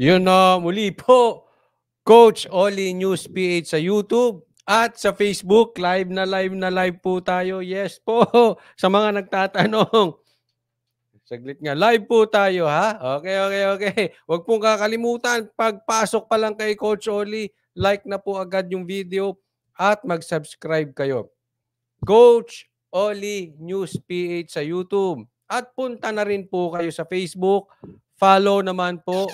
Yun na, muli po, Coach Oli News PH sa YouTube at sa Facebook. Live na live na live po tayo. Yes po, sa mga nagtatanong. Saglit nga, live po tayo ha. Okay, okay, okay. Huwag pong kakalimutan, pagpasok pa lang kay Coach Oli, like na po agad yung video at mag-subscribe kayo. Coach Oli News PH sa YouTube. At punta na rin po kayo sa Facebook. Follow naman po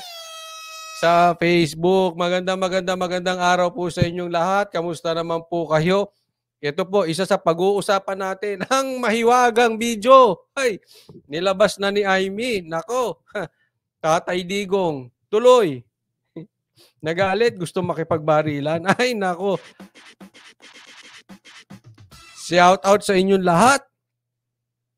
sa Facebook. Magandang magandang magandang araw po sa inyong lahat. Kamusta naman po kayo? Ito po, isa sa pag-uusapan natin, ang mahiwagang video. Ay, nilabas na ni Aimee. Nako, tatay digong, tuloy. Nagalit, gusto makipagbarilan. Ay, nako. Shout out sa inyong lahat.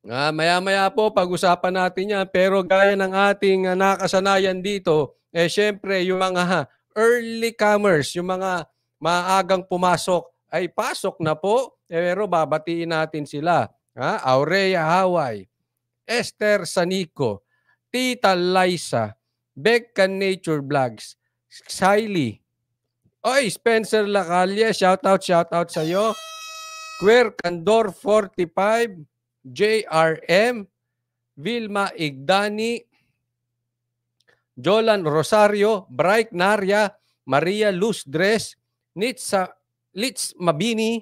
Ah, maya-maya po, pag-usapan natin yan. Pero gaya ng ating ah, nakasanayan dito, eh syempre yung mga early comers, yung mga maagang pumasok ay pasok na po, eh, pero babatiin natin sila. Ha? Aurea Hawaii, Esther Sanico, Tita Liza, Beccan Nature Vlogs, Siley, Oy, Spencer Lacalle, shout out, shout out sa iyo. Queer Candor 45, JRM, Vilma Igdani, Jolan Rosario, Bright Naria, Maria Luz Dres, Nitsa, Litz Mabini,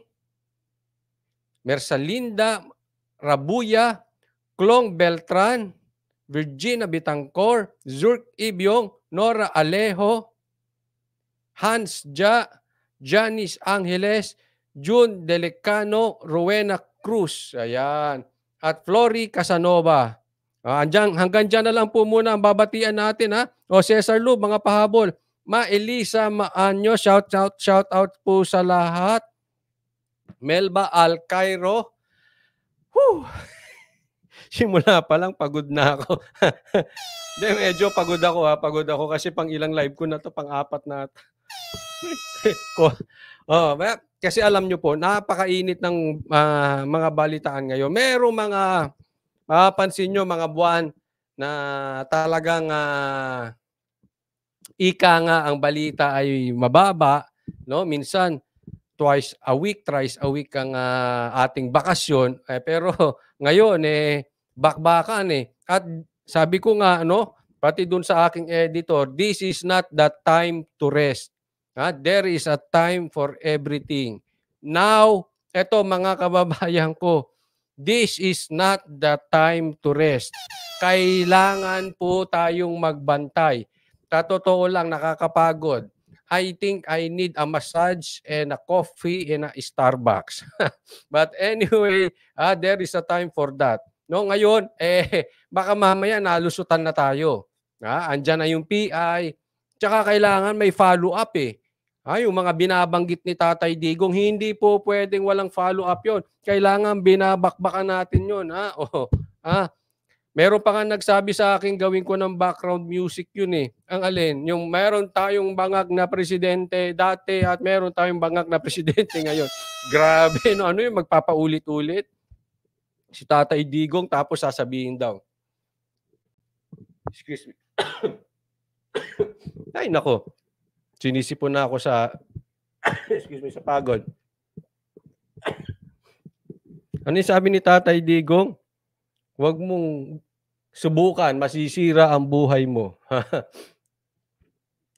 Mersalinda Rabuya, Clong Beltran, Virginia Bitangkor, Zurk Ibyong, Nora Alejo, Hans Ja, Janice Angeles, June Delecano, Rowena Cruz. Ayan. At Flory Casanova. Uh, ah, hanggang, hanggang dyan na lang po muna ang babatian natin ha. O Cesar Lu, mga pahabol. Ma Elisa Maanyo, shout out, shout out po sa lahat. Melba Al Cairo. Whew. Simula pa lang pagod na ako. De, medyo pagod ako ha, pagod ako kasi pang ilang live ko na to, pang apat na. ko. oh, kasi alam nyo po, napakainit ng uh, mga balitaan ngayon. Merong mga mapapansin nyo mga buwan na talagang uh, ika nga ang balita ay mababa, no? Minsan twice a week, thrice a week ang uh, ating bakasyon, eh, pero ngayon eh bakbakan eh. At sabi ko nga ano, pati dun sa aking editor, this is not the time to rest. Ha? There is a time for everything. Now, eto mga kababayan ko, This is not the time to rest. Kailangan po tayong magbantay. Tatotoo lang, nakakapagod. I think I need a massage and a coffee and a Starbucks. But anyway, ah, there is a time for that. No, ngayon, eh, baka mamaya nalusutan na tayo. Ah, andyan na yung PI. Tsaka kailangan may follow-up eh. Ay, yung mga binabanggit ni Tatay Digong, hindi po pwedeng walang follow-up yon. Kailangan binabakbakan natin yon. Ha? Oh, ha? Meron pa nga nagsabi sa akin, gawin ko ng background music yun eh. Ang alin, yung meron tayong bangag na presidente dati at meron tayong bangag na presidente ngayon. Grabe, no? ano yung magpapaulit-ulit? Si Tatay Digong tapos sasabihin daw. Excuse me. Ay, nako sinisipon na ako sa excuse me, sa pagod. Ano yung sabi ni Tatay Digong? Huwag mong subukan, masisira ang buhay mo.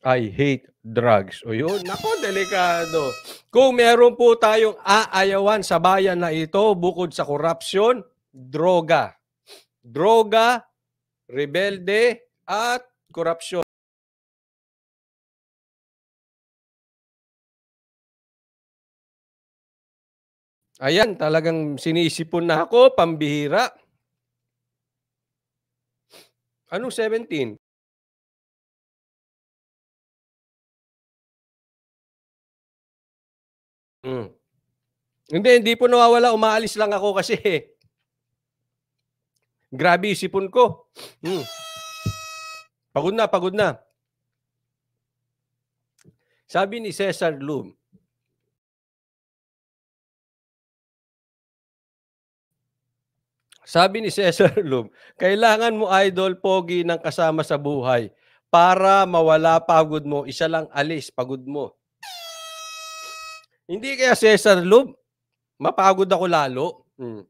I hate drugs. O yun, nako, delikado. Kung meron po tayong aayawan sa bayan na ito, bukod sa korupsyon, droga. Droga, rebelde, at korupsyon. Ayan, talagang sinisipon na ako, pambihira. Anong 17? Hmm. Hindi, hindi po nawawala. Umaalis lang ako kasi. Eh. Grabe sipon ko. Hmm. Pagod na, pagod na. Sabi ni Cesar Loom, Sabi ni Cesar Lum, kailangan mo idol pogi ng kasama sa buhay para mawala pagod mo, isa lang alis pagod mo. Hindi kaya Cesar Lum, mapagod ako lalo. Hmm.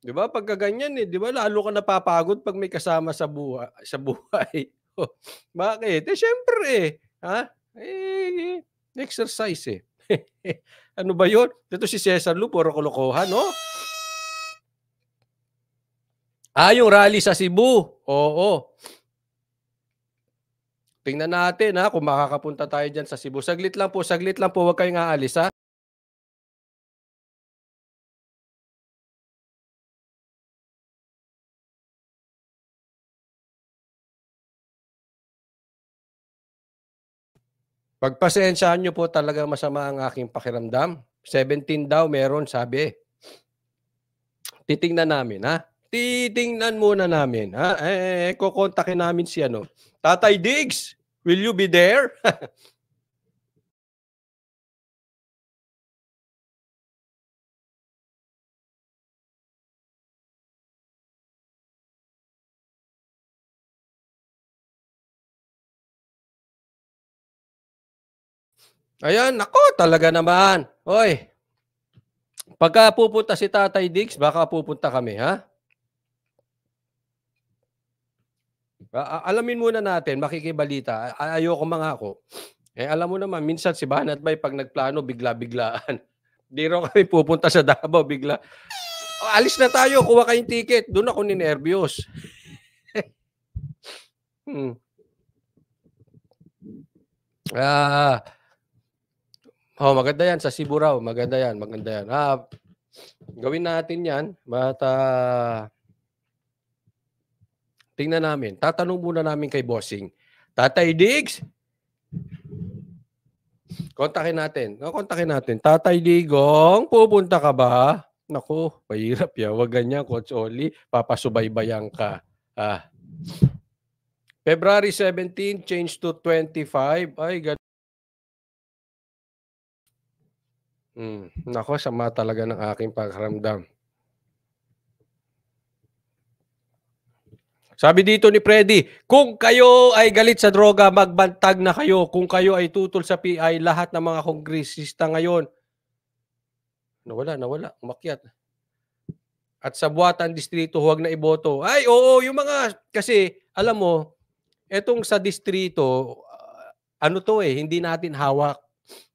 'Di ba? Pagka ganyan eh, 'di ba lalo ka napapagod pag may kasama sa buhay, sa buhay. Oh, bakit? Eh syempre eh, ha? Eh, exercise eh. ano ba 'yon? Ito si Cesar Lu, puro kalokohan, no? Oh. Ah, yung rally sa Cebu. Oo. Tingnan natin ha kung makakapunta tayo dyan sa Cebu. Saglit lang po, saglit lang po. Huwag kayong aalis ha. Pagpasensyahan nyo po talaga masama ang aking pakiramdam. 17 daw meron, sabi. Titingnan namin, ha? titingnan muna namin. Ha? Eh, eh, eh, kukontakin namin si ano. Tatay Diggs, will you be there? Ayan, nako, talaga naman. Hoy, pagka pupunta si Tatay Diggs, baka pupunta kami, ha? Alamin muna natin, makikibalita. Ayoko mga ako. Eh, alam mo naman, minsan si at Bay, pag nagplano, bigla-biglaan. Di rin kami pupunta sa Davao, bigla. Oh, alis na tayo, kuha kayong ticket. Doon ako ninervyos. hmm. Ah, oh, maganda yan sa Cebu raw. Maganda yan, maganda yan. Ah, gawin natin yan. bata. uh, Tingnan namin. Tatanong muna namin kay Bossing. Tatay Diggs? Kontakin natin. No, kontakin natin. Tatay Digong, pupunta ka ba? Naku, pahirap yan. Huwag ganyan, Coach Oli. Papasubaybayan ka. Ah. February 17, change to 25. Ay, ganun. Hmm. Nako, sama talaga ng aking pagramdam. Sabi dito ni Freddy, kung kayo ay galit sa droga, magbantag na kayo. Kung kayo ay tutol sa PI, lahat ng mga kongresista ngayon. Nawala, nawala. Umakyat. At sa buwatan distrito, huwag na iboto. Ay, oo, yung mga, kasi, alam mo, etong sa distrito, ano to eh, hindi natin hawak.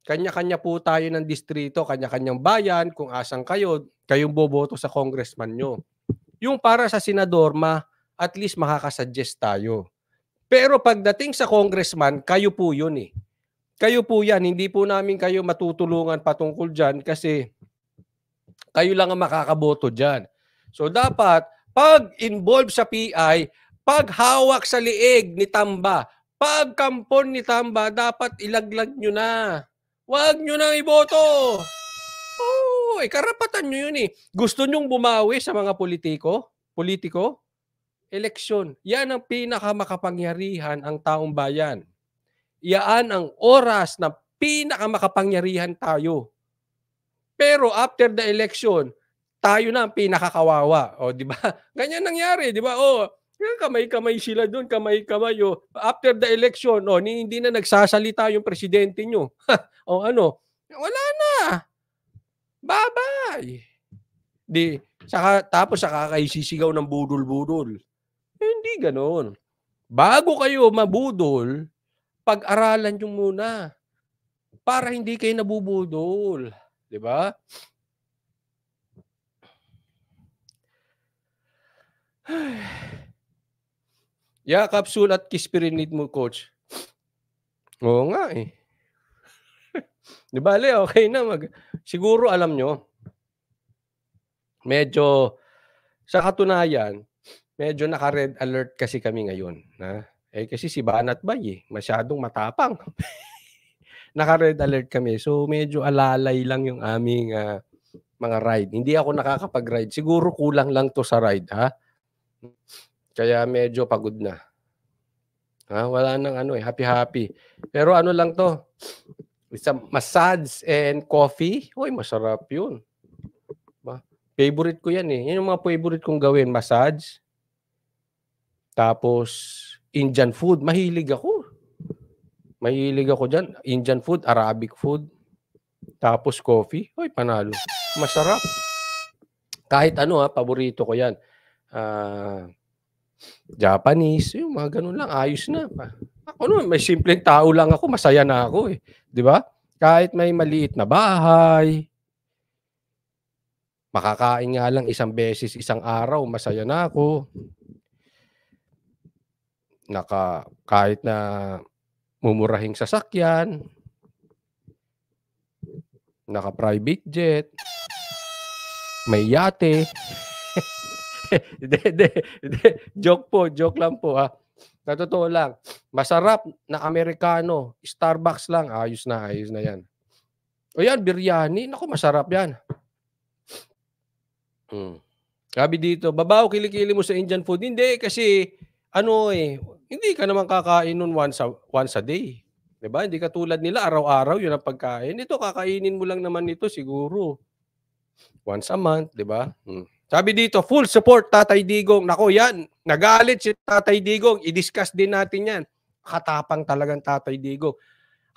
Kanya-kanya po tayo ng distrito, kanya-kanyang bayan, kung asang kayo, kayong boboto sa congressman nyo. Yung para sa senador, ma, at least makakasuggest tayo. Pero pagdating sa congressman, kayo po yun eh. Kayo po yan. Hindi po namin kayo matutulungan patungkol dyan kasi kayo lang ang makakaboto dyan. So dapat, pag involved sa PI, pag hawak sa liig ni Tamba, pag kampon ni Tamba, dapat ilaglag nyo na. Huwag nyo na iboto. Oo, oh, eh, karapatan nyo yun eh. Gusto nyong bumawi sa mga politiko? Politiko? eleksyon. Yan ang pinakamakapangyarihan ang taong bayan. Yan ang oras na pinakamakapangyarihan tayo. Pero after the election, tayo na ang pinakakawawa. O, di ba? Ganyan nangyari, di ba? O, kamay-kamay sila doon, kamay-kamay. O, after the election, o, hindi na nagsasalita yung presidente nyo. o ano? Wala na. Bye-bye. Di, saka, tapos saka kayo sisigaw ng budol-budol. Eh, hindi ganoon. Bago kayo mabudol, pag-aralan nyo muna para hindi kayo nabubudol. Di ba? Yakap, sulat, kispirinit mo, coach. Oo nga eh. Di ba, okay na. Mag... Siguro alam nyo, medyo sa katunayan, medyo naka-red alert kasi kami ngayon. Na? Eh kasi si Banat Bay eh, masyadong matapang. naka-red alert kami. So medyo alalay lang yung aming uh, mga ride. Hindi ako nakakapag-ride. Siguro kulang lang to sa ride, ha? Kaya medyo pagod na. Ha? Wala nang ano eh, happy-happy. Pero ano lang to, isa massage and coffee. Hoy, masarap yun. Ba? Favorite ko yan eh. Yan yung mga favorite kong gawin. Massage, tapos, Indian food. Mahilig ako. Mahilig ako dyan. Indian food, Arabic food. Tapos coffee. Hoy, panalo. Masarap. Kahit ano ha, paborito ko yan. Uh, Japanese, yung mga ganun lang. Ayos na. Ako naman, may simpleng tao lang ako. Masaya na ako eh. Di ba? Kahit may maliit na bahay, makakain nga lang isang beses, isang araw, masaya na ako naka kahit na mumurahing sasakyan, naka private jet, may yate. de, de, de, joke po, joke lang po ha. Na totoo lang, masarap na Amerikano, Starbucks lang, ayos na, ayos na yan. O yan, biryani, nako masarap yan. Hmm. Sabi dito, babaw kilikili mo sa Indian food. Hindi, kasi ano eh, hindi ka naman kakain nun once a, once a day. 'Di ba? Hindi katulad nila araw-araw 'yun ang pagkain. Ito kakainin mo lang naman ito siguro once a month, 'di ba? Hmm. Sabi dito, full support Tatay Digong. Nako yan, nagalit si Tatay Digong. I-discuss din natin yan. Katapang talagang Tatay Digong.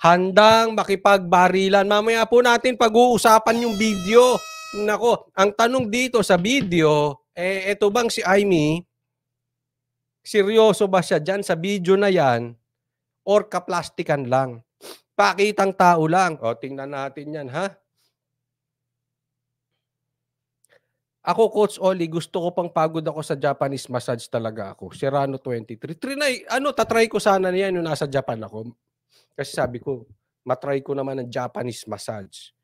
Handang makipagbarilan. Mamaya po natin pag-uusapan yung video. Nako, ang tanong dito sa video, eh, eto bang si Aimee seryoso ba siya dyan sa video na yan or kaplastikan lang? Pakitang tao lang. O, tingnan natin yan, ha? Ako, Coach Oli, gusto ko pang pagod ako sa Japanese massage talaga ako. Serrano 23. Trinay, ano, tatry ko sana niya nung nasa Japan ako. Kasi sabi ko, matry ko naman ang Japanese massage.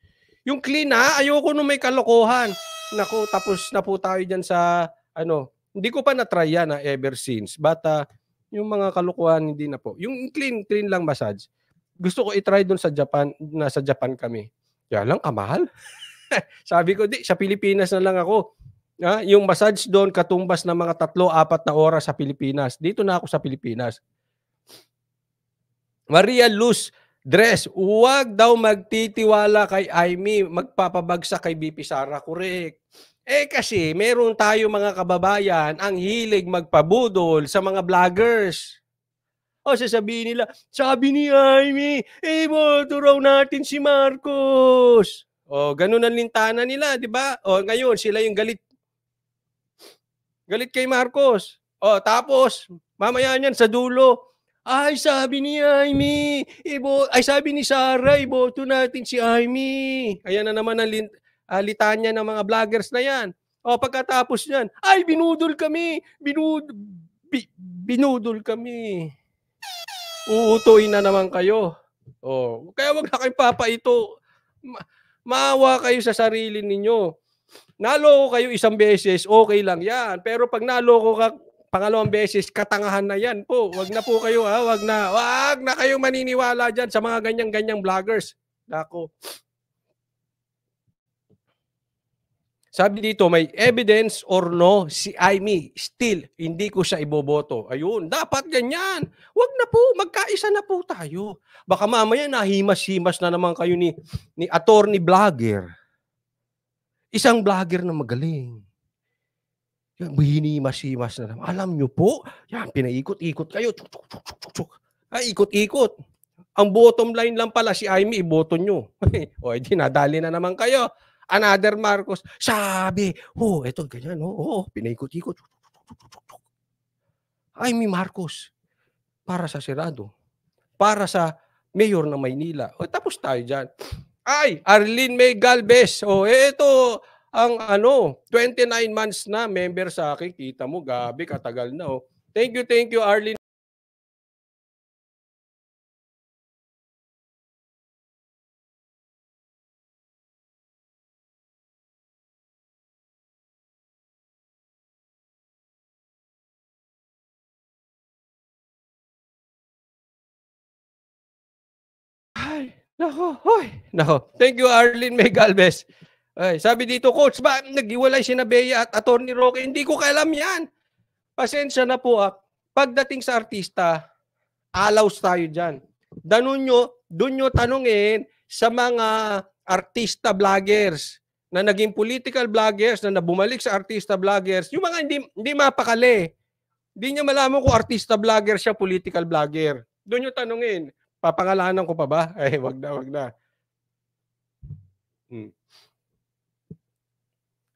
Yung clean ha, ayoko nung may kalokohan. Nako, tapos na po tayo dyan sa, ano, hindi ko pa na-try yan na ah, ever since. Bata, uh, yung mga kalukuhan, hindi na po. Yung clean, clean lang massage. Gusto ko i-try doon sa Japan, nasa Japan kami. Kaya lang, kamahal. Sabi ko, di, sa Pilipinas na lang ako. Ha? Ah, yung massage doon, katumbas ng mga tatlo, apat na oras sa Pilipinas. Dito na ako sa Pilipinas. Maria Luz, Dress, huwag daw magtitiwala kay Aimee, magpapabagsak kay BP Sara. Correct. Eh kasi meron tayo mga kababayan ang hilig magpabudol sa mga vloggers. O sasabihin nila, sabi ni Jaime, eh boto raw natin si Marcos. O ganun ang lintana nila, di ba? O ngayon sila yung galit. Galit kay Marcos. O tapos, mamaya niyan sa dulo, ay sabi ni Jaime, ibo, eh, ay sabi ni Sara, iboto eh, natin si Jaime. Ayan na naman ang lintana uh, litanya ng mga vloggers na yan. O pagkatapos yan, ay binudol kami, binud, bi, binudol kami. Uutuin na naman kayo. O, kaya wag na kayong papaito. Ma- maawa kayo sa sarili ninyo. Naloko kayo isang beses, okay lang yan. Pero pag naloko ka pangalawang beses, katangahan na yan po. Wag na po kayo ha, ah, wag na. Wag na kayong maniniwala diyan sa mga ganyang-ganyang vloggers. Dako. Sabi dito, may evidence or no, si Amy, still, hindi ko siya iboboto. Ayun, dapat ganyan. Huwag na po, magkaisa na po tayo. Baka mamaya nahimas-himas na naman kayo ni, ni attorney vlogger. Isang vlogger na magaling. Yan, hinimas-himas na naman. Alam nyo po, yan, pinaikot-ikot kayo. Ay, ah, ikot-ikot. Ang bottom line lang pala si Amy, iboto nyo. o, edi eh, nadali na naman kayo. Another Marcos, sabi, oh, eto, ganyan, oh, oh pinaikot-ikot. Ay, mi Marcos. Para sa Sirado. Para sa mayor ng Maynila. O, tapos tayo dyan. Ay, Arlene May Galvez. oh, eto, ang ano, 29 months na member sa akin. Kita mo, gabi, katagal na. oh. Thank you, thank you, Arlene. Nako, hoy. Nako. Thank you, Arlene May Galvez. Ay, sabi dito, Coach, ba nag-iwalay si Nabeya at Attorney Roque? Hindi ko kailam yan. Pasensya na po, ah. Pagdating sa artista, alaws tayo dyan. Danun nyo, dun nyo tanungin sa mga artista vloggers na naging political vloggers, na nabumalik sa artista vloggers, yung mga hindi, hindi mapakali. Hindi niya malaman kung artista vlogger siya, political vlogger. Doon nyo tanungin. Papangalanan ko pa ba? Eh, wag na, wag na. Hmm.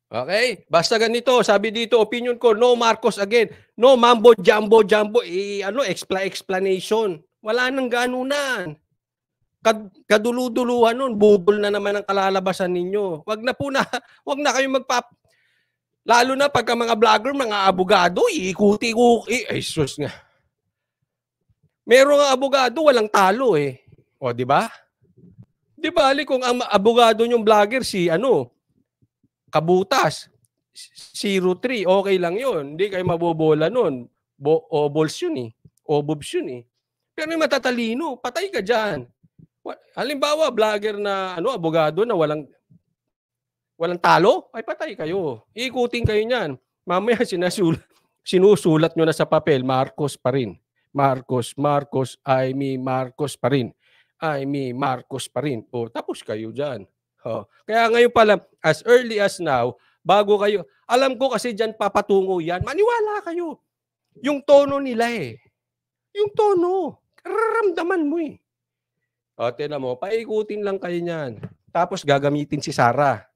Okay? Basta ganito, sabi dito, opinion ko, no Marcos again. No mambo jumbo jumbo, eh, ano, expla explanation. Wala nang ganunan. Kad kaduluduluhan nun, bubol na naman ang kalalabasan ninyo. Wag na po na, wag na kayong magpap... Lalo na pagka mga vlogger, mga abogado, iikuti ko. Eh, ay, sus nga. Merong abogado walang talo eh. O, di ba? Di ba, Ali, kung ang abogado niyong vlogger si ano, Kabutas, 03, okay lang yon Hindi kayo mabobola nun. Bo obols yun eh. Obobs yun eh. Pero yung matatalino, patay ka dyan. Halimbawa, vlogger na ano, abogado na walang walang talo, ay patay kayo. Iikutin kayo niyan. Mamaya sinasulat, sinusulat nyo na sa papel, Marcos pa rin. Marcos, Marcos, I me Marcos pa rin. I me Marcos pa rin. O, oh, tapos kayo dyan. O, oh, kaya ngayon pala, as early as now, bago kayo, alam ko kasi dyan papatungo yan, maniwala kayo. Yung tono nila eh. Yung tono. Raramdaman mo eh. O, oh, tinan mo, paikutin lang kayo niyan. Tapos gagamitin si Sara.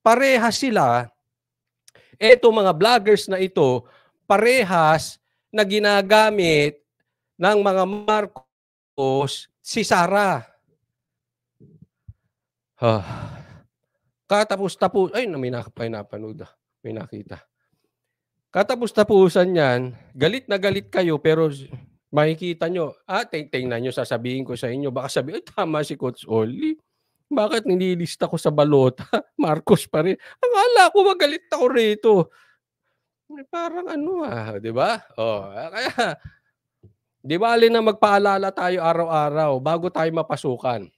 Parehas sila, eto mga vloggers na ito, parehas na ginagamit ng mga Marcos si Sarah. Huh. Ah. Katapos-tapos, ay, may, na, may ah. may nakita. Katapos-tapusan niyan, galit na galit kayo pero makikita nyo, ah, ting tingnan nyo, sasabihin ko sa inyo, baka sabi, ay, tama si Coach Oli. Bakit nililista ko sa balota? Marcos pa rin. Ang ala ko magalit ako rito. Parang ano ah, di ba? Oh, kaya Di ba alin na magpaalala tayo araw-araw bago tayo mapasukan?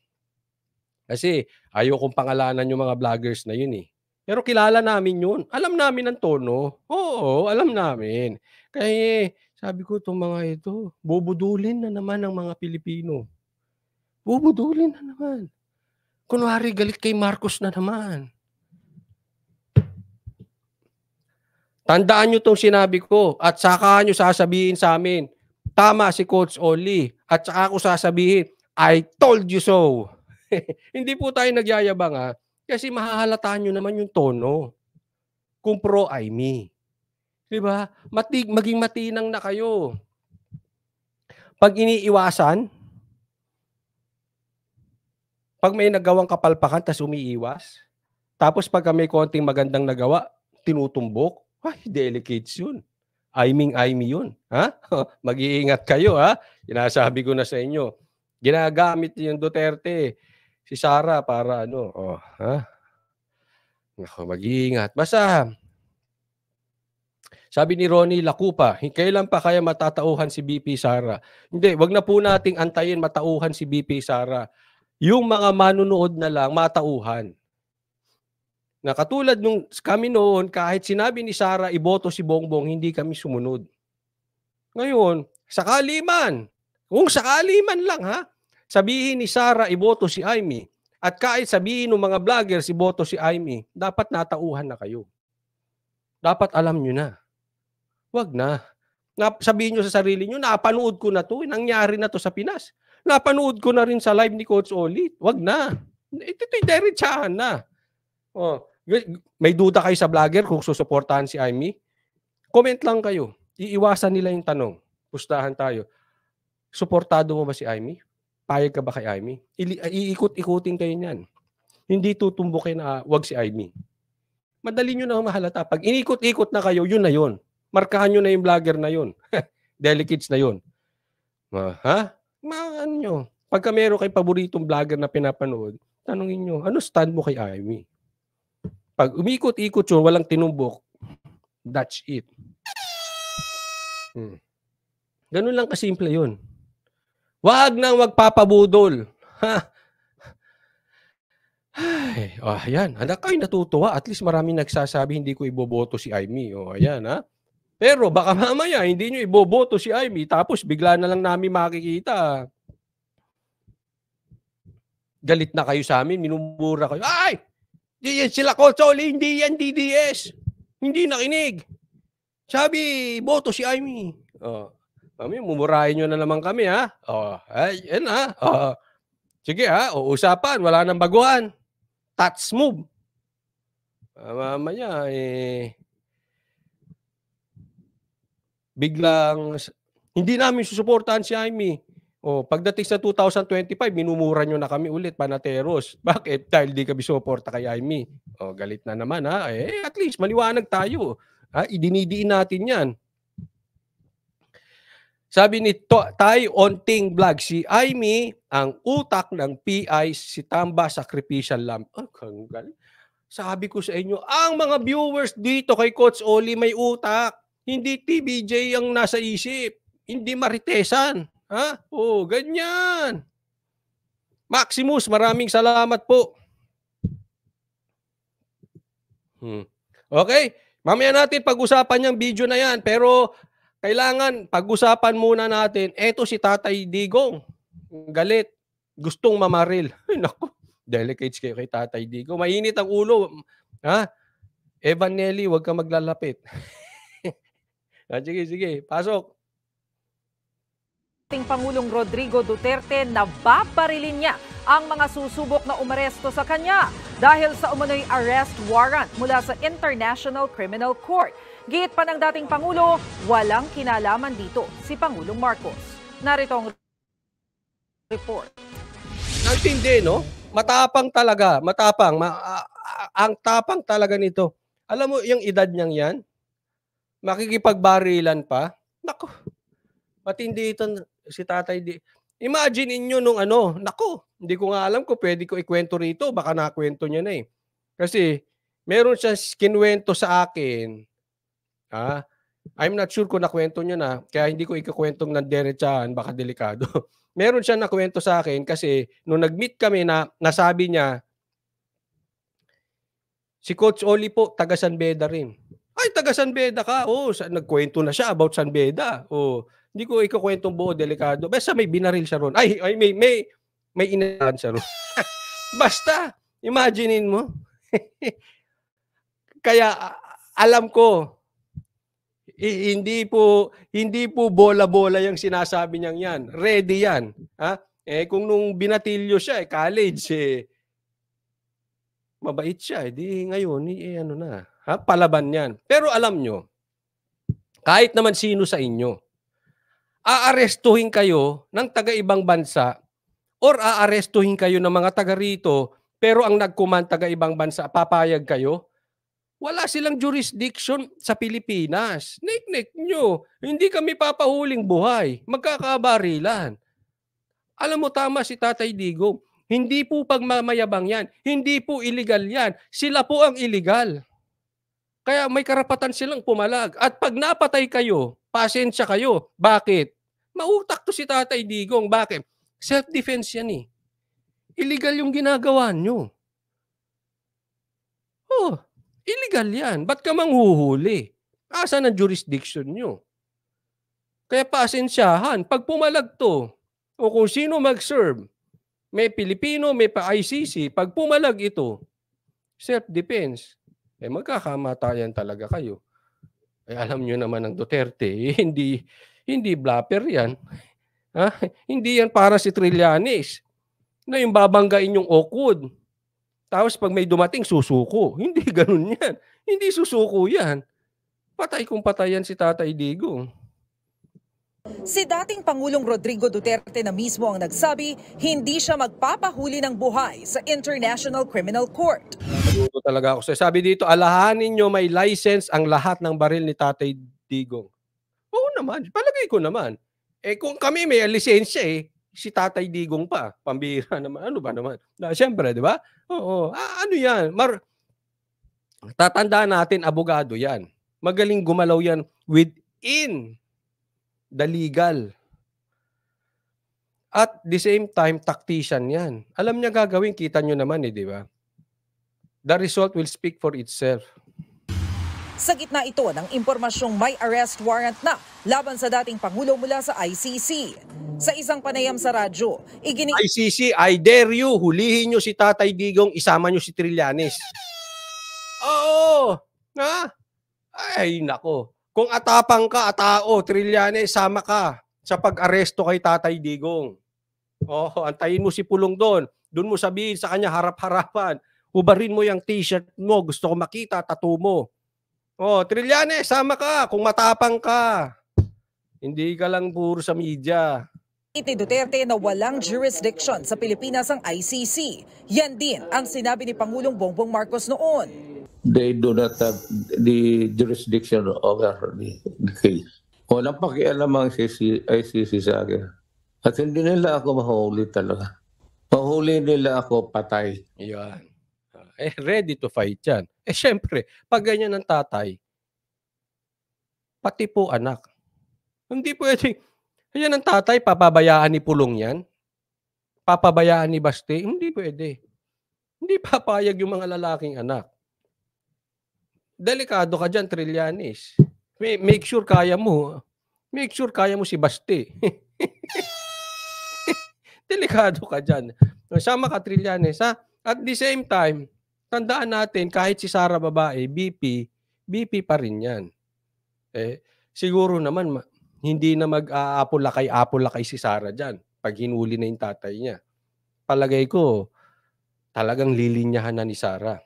Kasi ayaw kong pangalanan yung mga vloggers na yun eh. Pero kilala namin yun. Alam namin ang tono. Oo, alam namin. Kaya eh, sabi ko itong mga ito, bubudulin na naman ang mga Pilipino. Bubudulin na naman. Kunwari galit kay Marcos na naman. Tandaan nyo itong sinabi ko at saka nyo sasabihin sa amin, Tama si Coach Oli. At saka ako sasabihin, I told you so. Hindi po tayo nagyayabang ha. Ah. Kasi mahahalata nyo naman yung tono. Kung pro ay me. Di ba? Matig, maging matinang na kayo. Pag iniiwasan, pag may nagawang kapalpakan tapos umiiwas, tapos pag may konting magandang nagawa, tinutumbok, ay, delicate yun aiming-aiming yun. Ha? Mag-iingat kayo, ha? Sinasabi ko na sa inyo. Ginagamit yung Duterte, eh, si Sara para ano, oh, ha? Nako, mag-iingat. Basta, sabi ni Ronnie Lacupa, kailan pa kaya matatauhan si BP Sara? Hindi, wag na po nating antayin matauhan si BP Sara. Yung mga manunood na lang, matauhan. Na katulad nung kami noon, kahit sinabi ni Sara, iboto si Bongbong, hindi kami sumunod. Ngayon, sakali man, kung sakali man lang ha, sabihin ni Sara, iboto si Aimee. At kahit sabihin ng mga vloggers, iboto si Aimee, dapat natauhan na kayo. Dapat alam nyo na. Wag na. na sabihin nyo sa sarili nyo, napanood ko na to, nangyari na to sa Pinas. Napanood ko na rin sa live ni Coach Oli. Wag na. Ito'y derechahan na. Oh may duda kayo sa vlogger kung susuportahan si Amy, comment lang kayo. Iiwasan nila yung tanong. Pustahan tayo. Suportado mo ba si Amy? Payag ka ba kay Amy? Ah, Iikot-ikutin kayo niyan. Hindi tutumbukin na wag si Amy. Madali nyo na mahalata. Pag inikot-ikot na kayo, yun na yun. Markahan nyo na yung vlogger na yun. Delicates na yun. Ma, ha? Ma, ano nyo? Pagka meron kay paboritong vlogger na pinapanood, tanongin nyo, ano stand mo kay Amy? Pag umikot ikot yun, walang tinumbok, that's it. Hmm. Ganun lang kasimple yun. Wag nang magpapabudol. Ha? Ay, oh, ayan. Anak kayo natutuwa. At least marami nagsasabi hindi ko iboboto si Aimee. O, oh, ayan ha. Pero baka mamaya hindi nyo iboboto si Aimee tapos bigla na lang namin makikita. Galit na kayo sa amin, minumura kayo. Ay! Yan sila Consol, hindi yan DDS. Hindi nakinig. Sabi, boto si Amy. Oh. Kami, mumurahin nyo na naman kami, ha? Oh, ay, yan, ha? Oh. Sige, ha? Uusapan, wala nang baguhan. Tats move. Uh, ah, mamaya, eh, biglang, hindi namin susuportahan si Amy. Oh, pagdating sa 2025, minumura nyo na kami ulit, Panateros. Bakit? Dahil di kami suporta kay Aimee. Oh, galit na naman ha. Eh, at least maliwanag tayo. Ha, idinidiin natin 'yan. Sabi ni to, Tai Onting Vlog, si Aimee ang utak ng PI si Tamba Sacrificial Lamb. Oh, kanggal. Sabi ko sa inyo, ang mga viewers dito kay Coach Oli may utak. Hindi TBJ ang nasa isip. Hindi maritesan. Ha? oh, ganyan. Maximus, maraming salamat po. Hmm. Okay, mamaya natin pag-usapan yung video na yan. Pero kailangan pag-usapan muna natin, eto si Tatay Digong. Galit. Gustong mamaril. Naku, delicates kayo kay Tatay Digong. Mainit ang ulo. Ha? Evan Nelly, huwag ka maglalapit. Ah, sige, sige. Pasok dating Pangulong Rodrigo Duterte na babarilin niya ang mga susubok na umaresto sa kanya dahil sa umano'y arrest warrant mula sa International Criminal Court. Giit pa ng dating Pangulo, walang kinalaman dito si Pangulong Marcos. Narito ang report. Natindi, no? Matapang talaga, matapang. Ma- ang tapang talaga nito. Alam mo, yung edad niyang yan, makikipagbarilan pa. Nako, matindi ito si tatay di... Imagine inyo nung ano, nako, hindi ko nga alam ko pwede ko ikwento rito, baka nakwento niya na eh. Kasi meron siyang kinwento sa akin. Ah, I'm not sure kung nakwento niya na, kaya hindi ko ikakwentong ng derechahan, baka delikado. meron siyang nakwento sa akin kasi nung nag-meet kami na nasabi niya, si Coach Oli po, taga San Beda rin. Ay, taga San Beda ka. Oh, sa, nagkwento na siya about San Beda. Oh, hindi ko ikukwentong buo, delikado. Basta may binaril siya ron. Ay, ay may, may, may inahan siya ron. Basta, imaginein mo. Kaya, alam ko, hindi po hindi po bola-bola yung sinasabi niyang yan. Ready yan. Ha? Eh kung nung binatilyo siya eh college eh mabait siya eh di ngayon eh ano na. Ha? Palaban yan. Pero alam nyo, kahit naman sino sa inyo, aarestuhin kayo ng taga-ibang bansa or aarestuhin kayo ng mga taga rito pero ang nagkuman taga-ibang bansa, papayag kayo? Wala silang jurisdiction sa Pilipinas. Nik-nik nyo. Hindi kami papahuling buhay. Magkakabarilan. Alam mo, tama si Tatay Digo. Hindi po pagmamayabang yan. Hindi po illegal yan. Sila po ang illegal. Kaya may karapatan silang pumalag. At pag napatay kayo, Pasensya kayo. Bakit? Mautak to si Tatay Digong. Bakit? Self-defense yan eh. Illegal yung ginagawa nyo. Oh, illegal yan. Ba't ka manghuhuli? Asa na jurisdiction nyo? Kaya pasensyahan. Pag pumalag to, o kung sino mag-serve, may Pilipino, may pa-ICC, pag pumalag ito, self-defense, eh magkakamatayan talaga kayo. Eh, alam nyo naman ng Duterte, eh, hindi, hindi blapper yan. Ha? Hindi yan para si Trillanes na yung babanggain yung okod. Tapos pag may dumating, susuko. Hindi ganun yan. Hindi susuko yan. Patay kung patayan si Tatay Digong. Si dating Pangulong Rodrigo Duterte na mismo ang nagsabi, hindi siya magpapahuli ng buhay sa International Criminal Court. Nagulo talaga ako. So, sabi dito, alahanin nyo may license ang lahat ng baril ni Tatay Digong. Oo naman, palagay ko naman. Eh kung kami may lisensya eh, si Tatay Digong pa, pambira naman. Ano ba naman? Na, Siyempre, di ba? Oo. Ah, ano yan? Mar Tatandaan natin, abogado yan. Magaling gumalaw yan within the legal. At the same time, tactician yan. Alam niya gagawin, kita nyo naman eh, di ba? The result will speak for itself. Sa gitna ito ng impormasyong may arrest warrant na laban sa dating Pangulo mula sa ICC. Sa isang panayam sa radyo, iginig... ICC, I dare you, hulihin nyo si Tatay Digong, isama nyo si Trillanes. Oo! Ha? Ay, nako. Kung atapang ka, atao, Trilyane, sama ka sa pag-aresto kay Tatay Digong. Oh, antayin mo si Pulong doon. Doon mo sabihin sa kanya harap-harapan. Ubarin mo yung t-shirt mo. Gusto ko makita, tattoo mo. Oh, Trilyane, sama ka kung matapang ka. Hindi ka lang puro sa media. Iti Duterte na walang jurisdiction sa Pilipinas ang ICC. Yan din ang sinabi ni Pangulong Bongbong Marcos noon they do not have the jurisdiction over the, the case. Walang pakialam ang ICC, sa akin. At hindi nila ako mahuli talaga. Mahuli nila ako patay. Yan. Eh, ready to fight yan. Eh, syempre, pag ganyan ang tatay, pati po anak. Hindi pwede. Yan ang tatay, papabayaan ni Pulong yan. Papabayaan ni Baste. Hindi pwede. Hindi papayag yung mga lalaking anak delikado ka dyan, Trillianis. Make sure kaya mo. Ah. Make sure kaya mo si Basti. delikado ka dyan. Sama ka, Trillanes. Ha? At the same time, tandaan natin, kahit si Sara babae, BP, BP pa rin yan. Eh, siguro naman, hindi na mag-aapolakay-apolakay si Sara dyan pag hinuli na yung tatay niya. Palagay ko, talagang lilinyahan na ni Sara.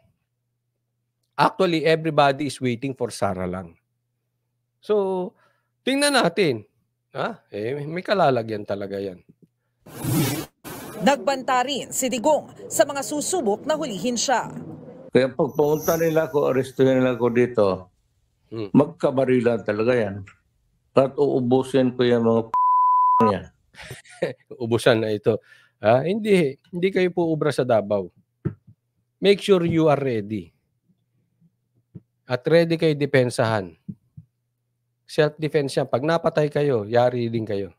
Actually, everybody is waiting for Sara lang. So, tingnan natin. Ha? Ah, eh, may kalalagyan talaga yan. Nagbanta rin si Digong sa mga susubok na hulihin siya. Kaya pag pumunta nila ko, arestuhin nila ko dito, hmm. magkabarilan talaga yan. At uubusin ko yung mga p- yan. Ubusan na ito. Ha? Ah, hindi, hindi kayo po ubra sa Davao. Make sure you are ready. At ready kayo depensahan. Self-defense yan. Pag napatay kayo, yari din kayo.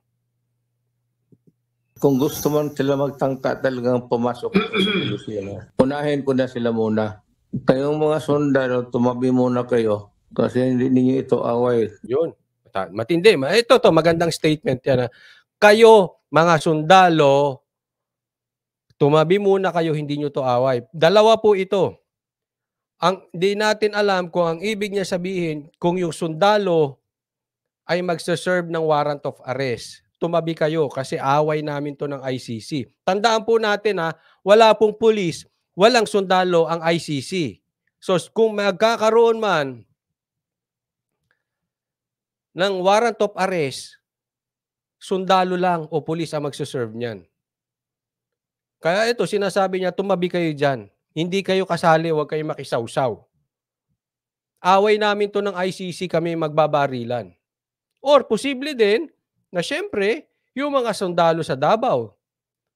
Kung gusto man sila magtangka talagang pumasok sila. Unahin ko na sila muna. Kayong mga sundalo, tumabi muna kayo kasi hindi ninyo ito away. Yun. Matindi. Ito to, magandang statement yan. Kayo, mga sundalo, tumabi muna kayo, hindi nyo to away. Dalawa po ito ang di natin alam kung ang ibig niya sabihin kung yung sundalo ay magse-serve ng warrant of arrest. Tumabi kayo kasi away namin to ng ICC. Tandaan po natin ha, wala pong pulis, walang sundalo ang ICC. So kung magkakaroon man ng warrant of arrest, sundalo lang o pulis ang magse-serve niyan. Kaya ito, sinasabi niya, tumabi kayo dyan. Hindi kayo kasali, huwag kayo makisawsaw. Away namin to ng ICC, kami magbabarilan. Or posible din na syempre, yung mga sundalo sa Davao.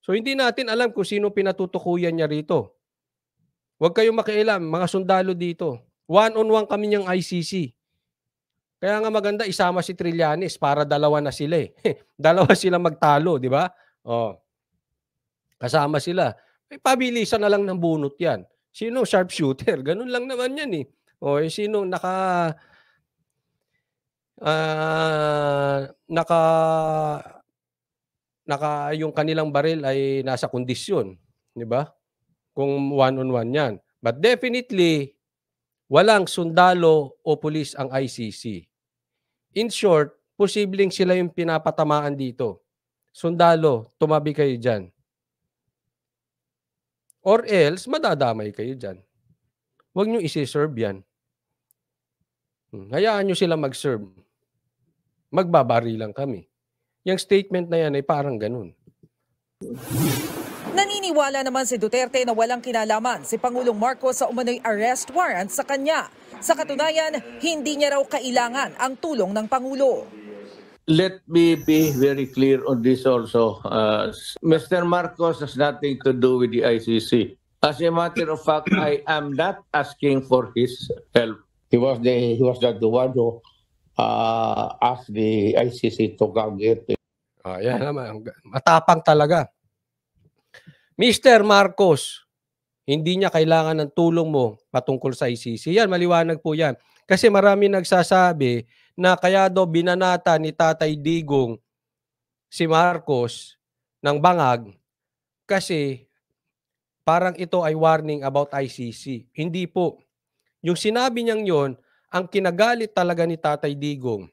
So hindi natin alam kung sino pinatutukuyan niya rito. Huwag kayong makialam, mga sundalo dito. One-on-one -on -one kami niyang ICC. Kaya nga maganda isama si Trillanes para dalawa na sila eh. dalawa sila magtalo, di ba? Oh. Kasama sila. Ay, pabilisan na lang ng bunot yan. Sino sharpshooter? Ganun lang naman yan eh. O eh, sino naka uh, naka naka yung kanilang baril ay nasa kondisyon, 'di ba? Kung one on one 'yan. But definitely walang sundalo o pulis ang ICC. In short, posibleng sila yung pinapatamaan dito. Sundalo, tumabi kayo diyan. Or else, madadamay kayo dyan. Huwag nyo isi-serve yan. Hmm, hayaan nyo sila mag-serve. Magbabari lang kami. Yung statement na yan ay parang ganun. Naniniwala naman si Duterte na walang kinalaman si Pangulong Marcos sa umano'y arrest warrant sa kanya. Sa katunayan, hindi niya raw kailangan ang tulong ng Pangulo. Let me be very clear on this also. Uh, Mr. Marcos has nothing to do with the ICC. As a matter of fact, I am not asking for his help. He was the he was not the one who uh, asked the ICC to come get it. Oh, yan naman. Matapang talaga. Mr. Marcos, hindi niya kailangan ng tulong mo patungkol sa ICC. Yan, maliwanag po yan. Kasi marami nagsasabi na kaya do binanata ni Tatay Digong si Marcos ng bangag kasi parang ito ay warning about ICC. Hindi po. Yung sinabi niyang yon, ang kinagalit talaga ni Tatay Digong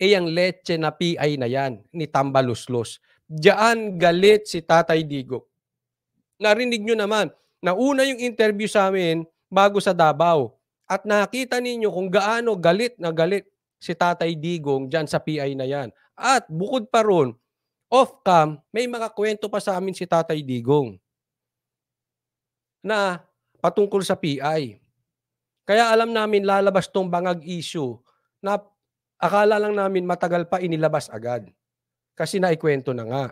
ay eh ang leche na PI na yan ni Tambaluslos. Diyan galit si Tatay Digong. Narinig nyo naman, nauna yung interview sa amin bago sa Davao. At nakita ninyo kung gaano galit na galit si Tatay Digong dyan sa PI na yan. At bukod pa ron, off-cam, may mga kwento pa sa amin si Tatay Digong na patungkol sa PI. Kaya alam namin lalabas tong bangag issue na akala lang namin matagal pa inilabas agad. Kasi naikwento na nga.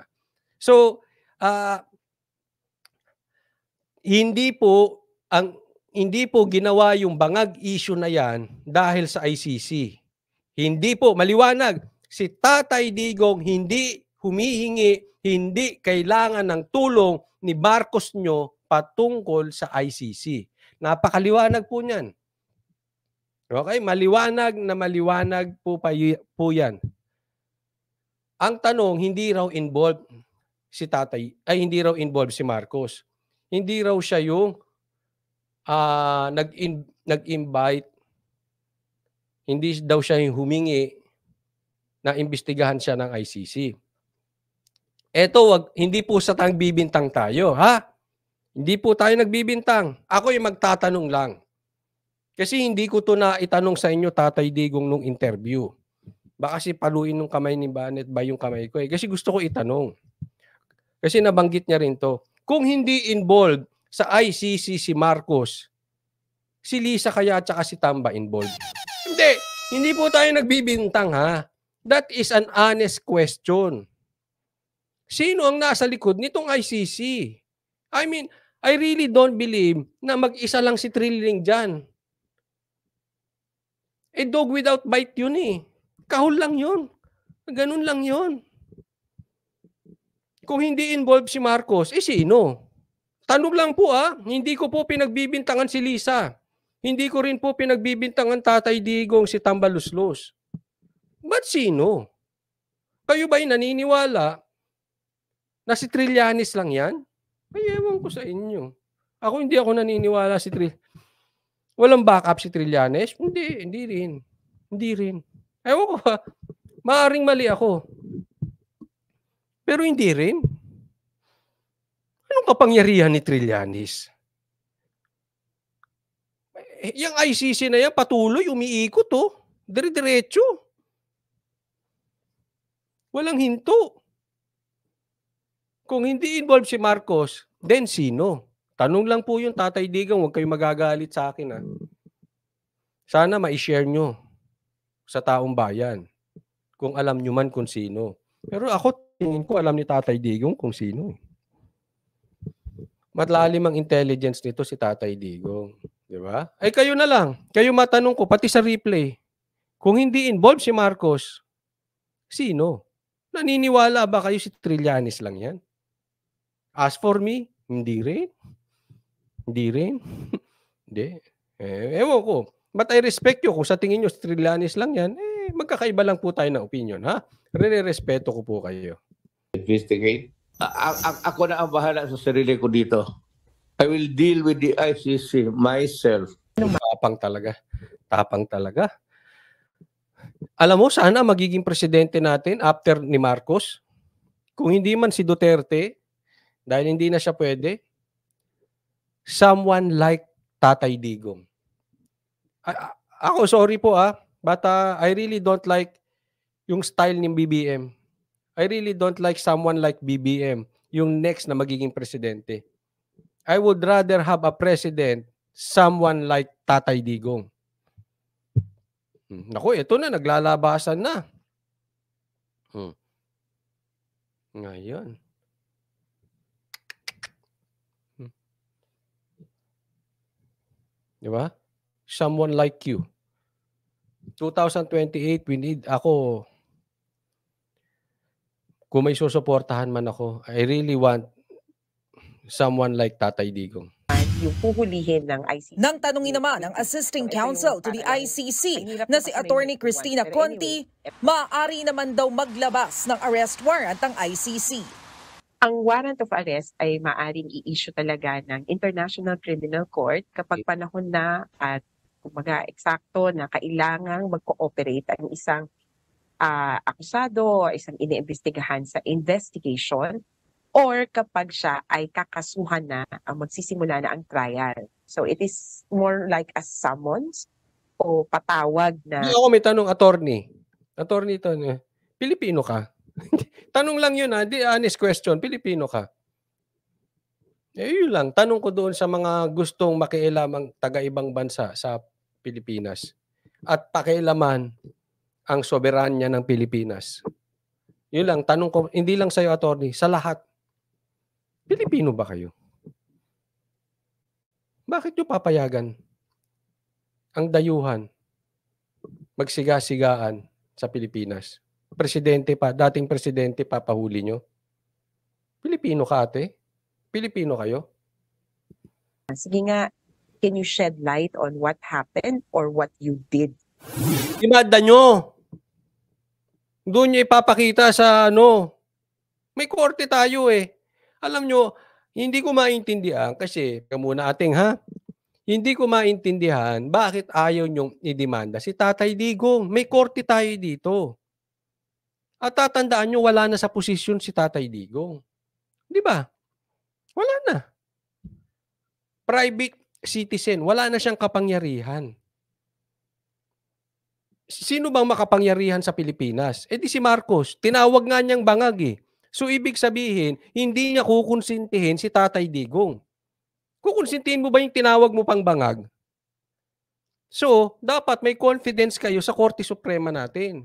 So, uh, hindi po ang hindi po ginawa yung bangag issue na yan dahil sa ICC. Hindi po, maliwanag, si Tatay Digong hindi humihingi, hindi kailangan ng tulong ni Marcos nyo patungkol sa ICC. Napakaliwanag po niyan. Okay, maliwanag na maliwanag po, po yan. Ang tanong, hindi raw involved si tatay, ay hindi raw involved si Marcos. Hindi raw siya yung uh, nag nag-invite, hindi daw siya yung humingi na imbestigahan siya ng ICC. Eto, wag, hindi po sa tang bibintang tayo, ha? Hindi po tayo nagbibintang. Ako yung magtatanong lang. Kasi hindi ko to na itanong sa inyo, Tatay Digong, nung interview. Baka si paluin ng kamay ni Banet ba yung kamay ko eh. Kasi gusto ko itanong. Kasi nabanggit niya rin to. Kung hindi involved sa ICC si Marcos, si Lisa kaya at saka si Tamba involved? Hindi. Hindi po tayo nagbibintang ha. That is an honest question. Sino ang nasa likod nitong ICC? I mean, I really don't believe na mag-isa lang si Trilling dyan. A dog without bite yun eh. Kahol lang yun. Ganun lang yun. Kung hindi involved si Marcos, eh sino? Tanong lang po ah, hindi ko po pinagbibintangan si Lisa. Hindi ko rin po pinagbibintangan Tatay Digong si Tambaluslos. Ba't sino? Kayo ba'y naniniwala na si Trillanes lang yan? Ay, ewan ko sa inyo. Ako hindi ako naniniwala si Tri... Walang backup si Trillanes? Hindi, hindi rin. Hindi rin. Ewan ko ha. Maaring mali ako. Pero hindi rin. Anong kapangyarihan ni Trillanes? Eh, Yang ICC na yan, patuloy, umiikot oh. Dire-diretso. Walang hinto. Kung hindi involved si Marcos, then sino? Tanong lang po yung Tatay Digang, huwag kayo magagalit sa akin ha. Ah. Sana ma-share nyo sa taong bayan kung alam nyo man kung sino. Pero ako, tingin ko alam ni Tatay Digong kung sino eh. Matlalim ang intelligence nito si Tatay Digong. Di ba? Ay kayo na lang. Kayo matanong ko, pati sa replay. Kung hindi involved si Marcos, sino? Naniniwala ba kayo si Trillanes lang yan? As for me, hindi rin. Hindi rin. hindi. Eh, ewan ko. But I respect you. Kung sa tingin nyo, si Trillanes lang yan, eh, magkakaiba lang po tayo ng opinion, ha? Re-respeto ko po kayo. Investigate ako na ang bahala sa sarili ko dito. I will deal with the ICC myself. Tapang talaga. Tapang talaga. Alam mo, sana magiging presidente natin after ni Marcos. Kung hindi man si Duterte, dahil hindi na siya pwede, someone like Tatay Digong. A- ako, sorry po ah. But uh, I really don't like yung style ni BBM. I really don't like someone like BBM, yung next na magiging presidente. I would rather have a president, someone like Tatay Digong. Hmm. Naku, ito na, naglalabasan na. Hmm. Ngayon. Hmm. Di ba? Someone like you. 2028, we need, ako, kung may susuportahan man ako, I really want someone like Tatay Digong yung puhulihin ng ICC. Nang tanungin naman ang Assisting Counsel to the ICC na si Attorney Christina Conti, eh, maaari naman daw maglabas ng arrest warrant ang ICC. Ang warrant of arrest ay maaring i-issue talaga ng International Criminal Court kapag panahon na at kumbaga eksakto na kailangang mag-cooperate ang isang uh, akusado, isang iniimbestigahan sa investigation, or kapag siya ay kakasuhan na, ang ah, magsisimula na ang trial. So it is more like a summons o patawag na... Hindi ako may tanong, attorney. Attorney ito, Pilipino ka? tanong lang yun ha, ah. di honest question, Pilipino ka? Eh, yun lang. Tanong ko doon sa mga gustong makialam ang taga-ibang bansa sa Pilipinas. At pakialaman ang soberanya ng Pilipinas. Yun lang, tanong ko, hindi lang sa'yo, attorney, sa lahat. Pilipino ba kayo? Bakit nyo papayagan ang dayuhan, magsiga-sigaan sa Pilipinas? Presidente pa, dating presidente papahuli pahuli nyo? Pilipino ka ate? Pilipino kayo? Sige nga, can you shed light on what happened or what you did? Imada nyo! Doon niya ipapakita sa ano. May korte tayo eh. Alam nyo, hindi ko maintindihan kasi, muna ating ha, hindi ko maintindihan bakit ayaw niyong idemanda si Tatay Digong. May korte tayo dito. At tatandaan nyo, wala na sa posisyon si Tatay Digong. Di ba? Wala na. Private citizen, wala na siyang kapangyarihan sino bang makapangyarihan sa Pilipinas? Eh di si Marcos. Tinawag nga niyang bangag eh. So ibig sabihin, hindi niya kukonsintihin si Tatay Digong. Kukonsintihin mo ba yung tinawag mo pang bangag? So, dapat may confidence kayo sa Korte Suprema natin.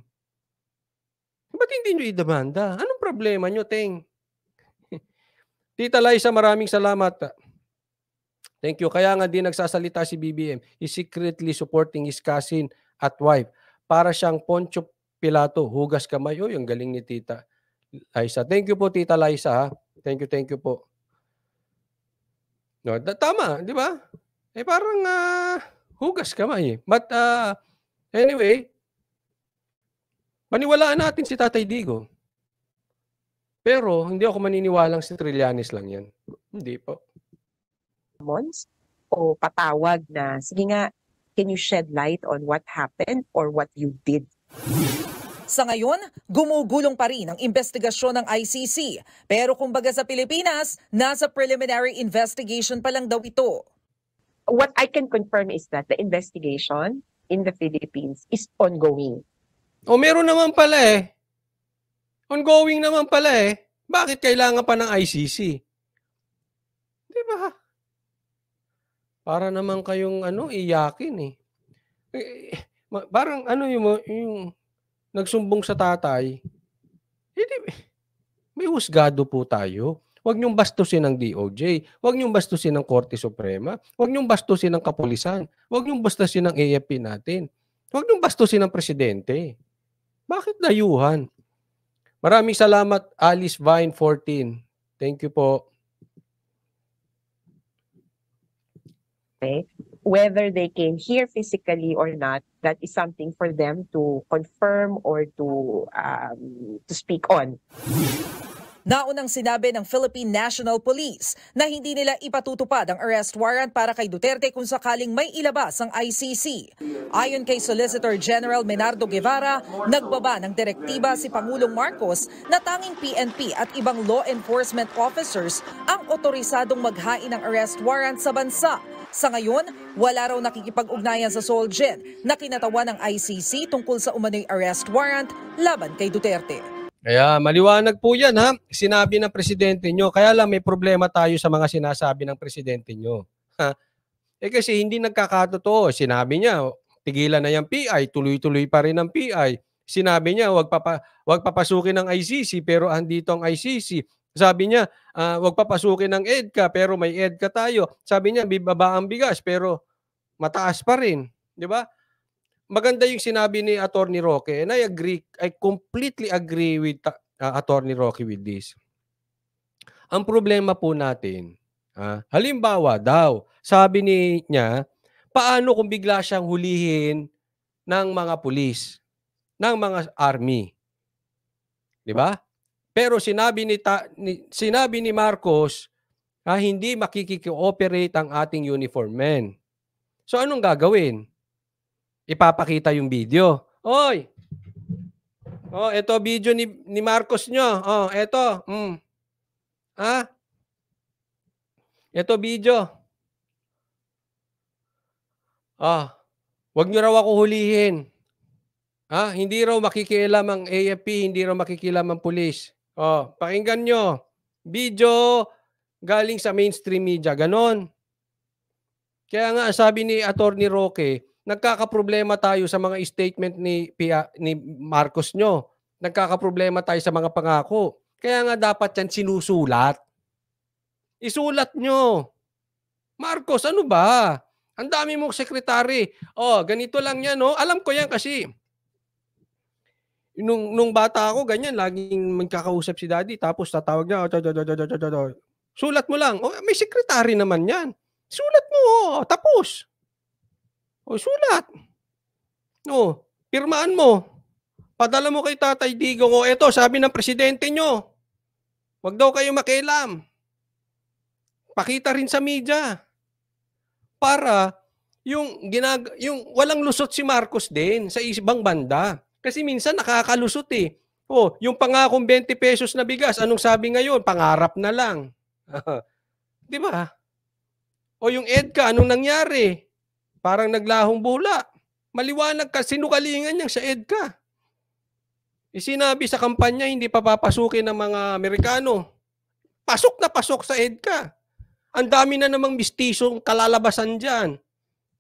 Ba't hindi nyo idemanda? Anong problema nyo, Teng? Tita Liza, maraming salamat. Thank you. Kaya nga din nagsasalita si BBM. He's secretly supporting his cousin at wife para siyang Poncho Pilato, hugas kamay. Oh, yung galing ni Tita Liza. Thank you po, Tita Liza. Ha? Thank you, thank you po. No, tama, di ba? Eh parang uh, hugas kamay. Eh. But uh, anyway, maniwalaan natin si Tatay Digo. Pero hindi ako maniniwalang si Trillanes lang yan. Hindi po. Months? o patawag na, sige nga, Can you shed light on what happened or what you did? Sa ngayon, gumugulong pa rin ang investigasyon ng ICC. Pero kumbaga sa Pilipinas, nasa preliminary investigation pa lang daw ito. What I can confirm is that the investigation in the Philippines is ongoing. O oh, meron naman pala eh. Ongoing naman pala eh. Bakit kailangan pa ng ICC? Di ba? Para naman kayong ano, iyakin eh. eh, eh parang ano yung, yung nagsumbong sa tatay. Hindi, eh, may husgado po tayo. Huwag niyong bastusin ng DOJ. Huwag niyong bastusin ng Korte Suprema. Huwag niyong bastusin ng kapulisan. Huwag niyong bastusin ng AFP natin. Huwag niyong bastusin ng presidente. Bakit dayuhan? Maraming salamat, Alice Vine 14. Thank you po. Cavite, whether they came here physically or not, that is something for them to confirm or to um, to speak on. Naunang sinabi ng Philippine National Police na hindi nila ipatutupad ang arrest warrant para kay Duterte kung sakaling may ilabas ang ICC. Ayon kay Solicitor General Menardo Guevara, nagbaba ng direktiba si Pangulong Marcos na tanging PNP at ibang law enforcement officers ang otorisadong maghain ng arrest warrant sa bansa sa ngayon, wala raw nakikipag-ugnayan sa Soljen na kinatawa ng ICC tungkol sa umano'y arrest warrant laban kay Duterte. Kaya maliwanag po yan ha, sinabi ng presidente nyo. Kaya lang may problema tayo sa mga sinasabi ng presidente nyo. Ha? Eh kasi hindi nagkakatotoo. Sinabi niya, tigilan na yung PI, tuloy-tuloy pa rin ang PI. Sinabi niya, wag, papa, wag papasukin ng ICC pero andito ang ICC. Sabi niya, uh, wag papasukin ng EDCA pero may EDCA tayo. Sabi niya, bibaba ang bigas pero mataas pa rin. Di ba? Maganda yung sinabi ni Attorney Roque and I agree, I completely agree with uh, ah, ah, Attorney Roque with this. Ang problema po natin, uh, halimbawa daw, sabi ni niya, paano kung bigla siyang hulihin ng mga pulis, ng mga army? Di ba? Pero sinabi ni, ta, ni sinabi ni Marcos na ah, hindi makikikooperate ang ating uniform men. So anong gagawin? Ipapakita yung video. Oy! Oh, ito video ni, ni Marcos nyo. Oh, ito. Mm. Ha? Ah? Eto video. Ah, wag niyo raw ako hulihin. Ah, hindi raw makikialam ang AFP, hindi raw makikialam ang pulis. Oh, pakinggan nyo. Video galing sa mainstream media. Ganon. Kaya nga, sabi ni Attorney Roque, nagkakaproblema tayo sa mga statement ni, Pia, ni Marcos nyo. Nagkakaproblema tayo sa mga pangako. Kaya nga dapat yan sinusulat. Isulat nyo. Marcos, ano ba? Ang dami mong sekretary. Oh, ganito lang yan. no? Oh. Alam ko yan kasi nung nung bata ako ganyan laging magkakausap si daddy tapos tatawag niya oh, sulat mo lang oh, may secretary naman yan sulat mo oh, tapos oh, sulat oh, pirmaan mo padala mo kay tatay Digong oh, eto sabi ng presidente nyo wag daw kayo makialam pakita rin sa media para yung ginag yung walang lusot si Marcos din sa ibang banda kasi minsan nakakalusot eh. Oh, yung pangakong 20 pesos na bigas, anong sabi ngayon? Pangarap na lang. 'Di ba? O yung EDCA, anong nangyari? Parang naglahong bula. Maliwanag ka, sinukalingan niya sa EDCA. Isinabi eh, sa kampanya, hindi papapasukin ng mga Amerikano. Pasok na pasok sa EDCA. Ang dami na namang mistisong kalalabasan dyan.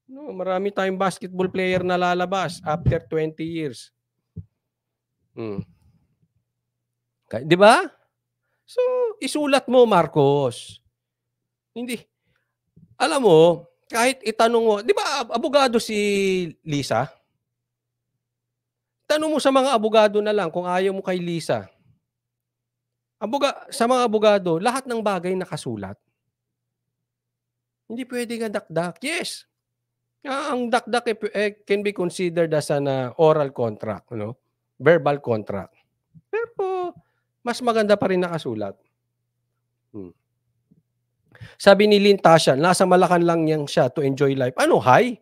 No, marami tayong basketball player na lalabas after 20 years. Mm. 'Di ba? So, isulat mo, Marcos. Hindi. Alam mo, kahit itanong mo, 'di ba abogado si Lisa? Tanong mo sa mga abogado na lang kung ayaw mo kay Lisa. Aboga, sa mga abogado, lahat ng bagay nakasulat. Hindi pwede nga dakdak. Yes. Ah, ang dakdak eh, eh, can be considered as an uh, oral contract, no? verbal contract. Pero mas maganda pa rin nakasulat. Hmm. Sabi ni Lynn Tashan, nasa Malacan lang yan siya to enjoy life. Ano, hi?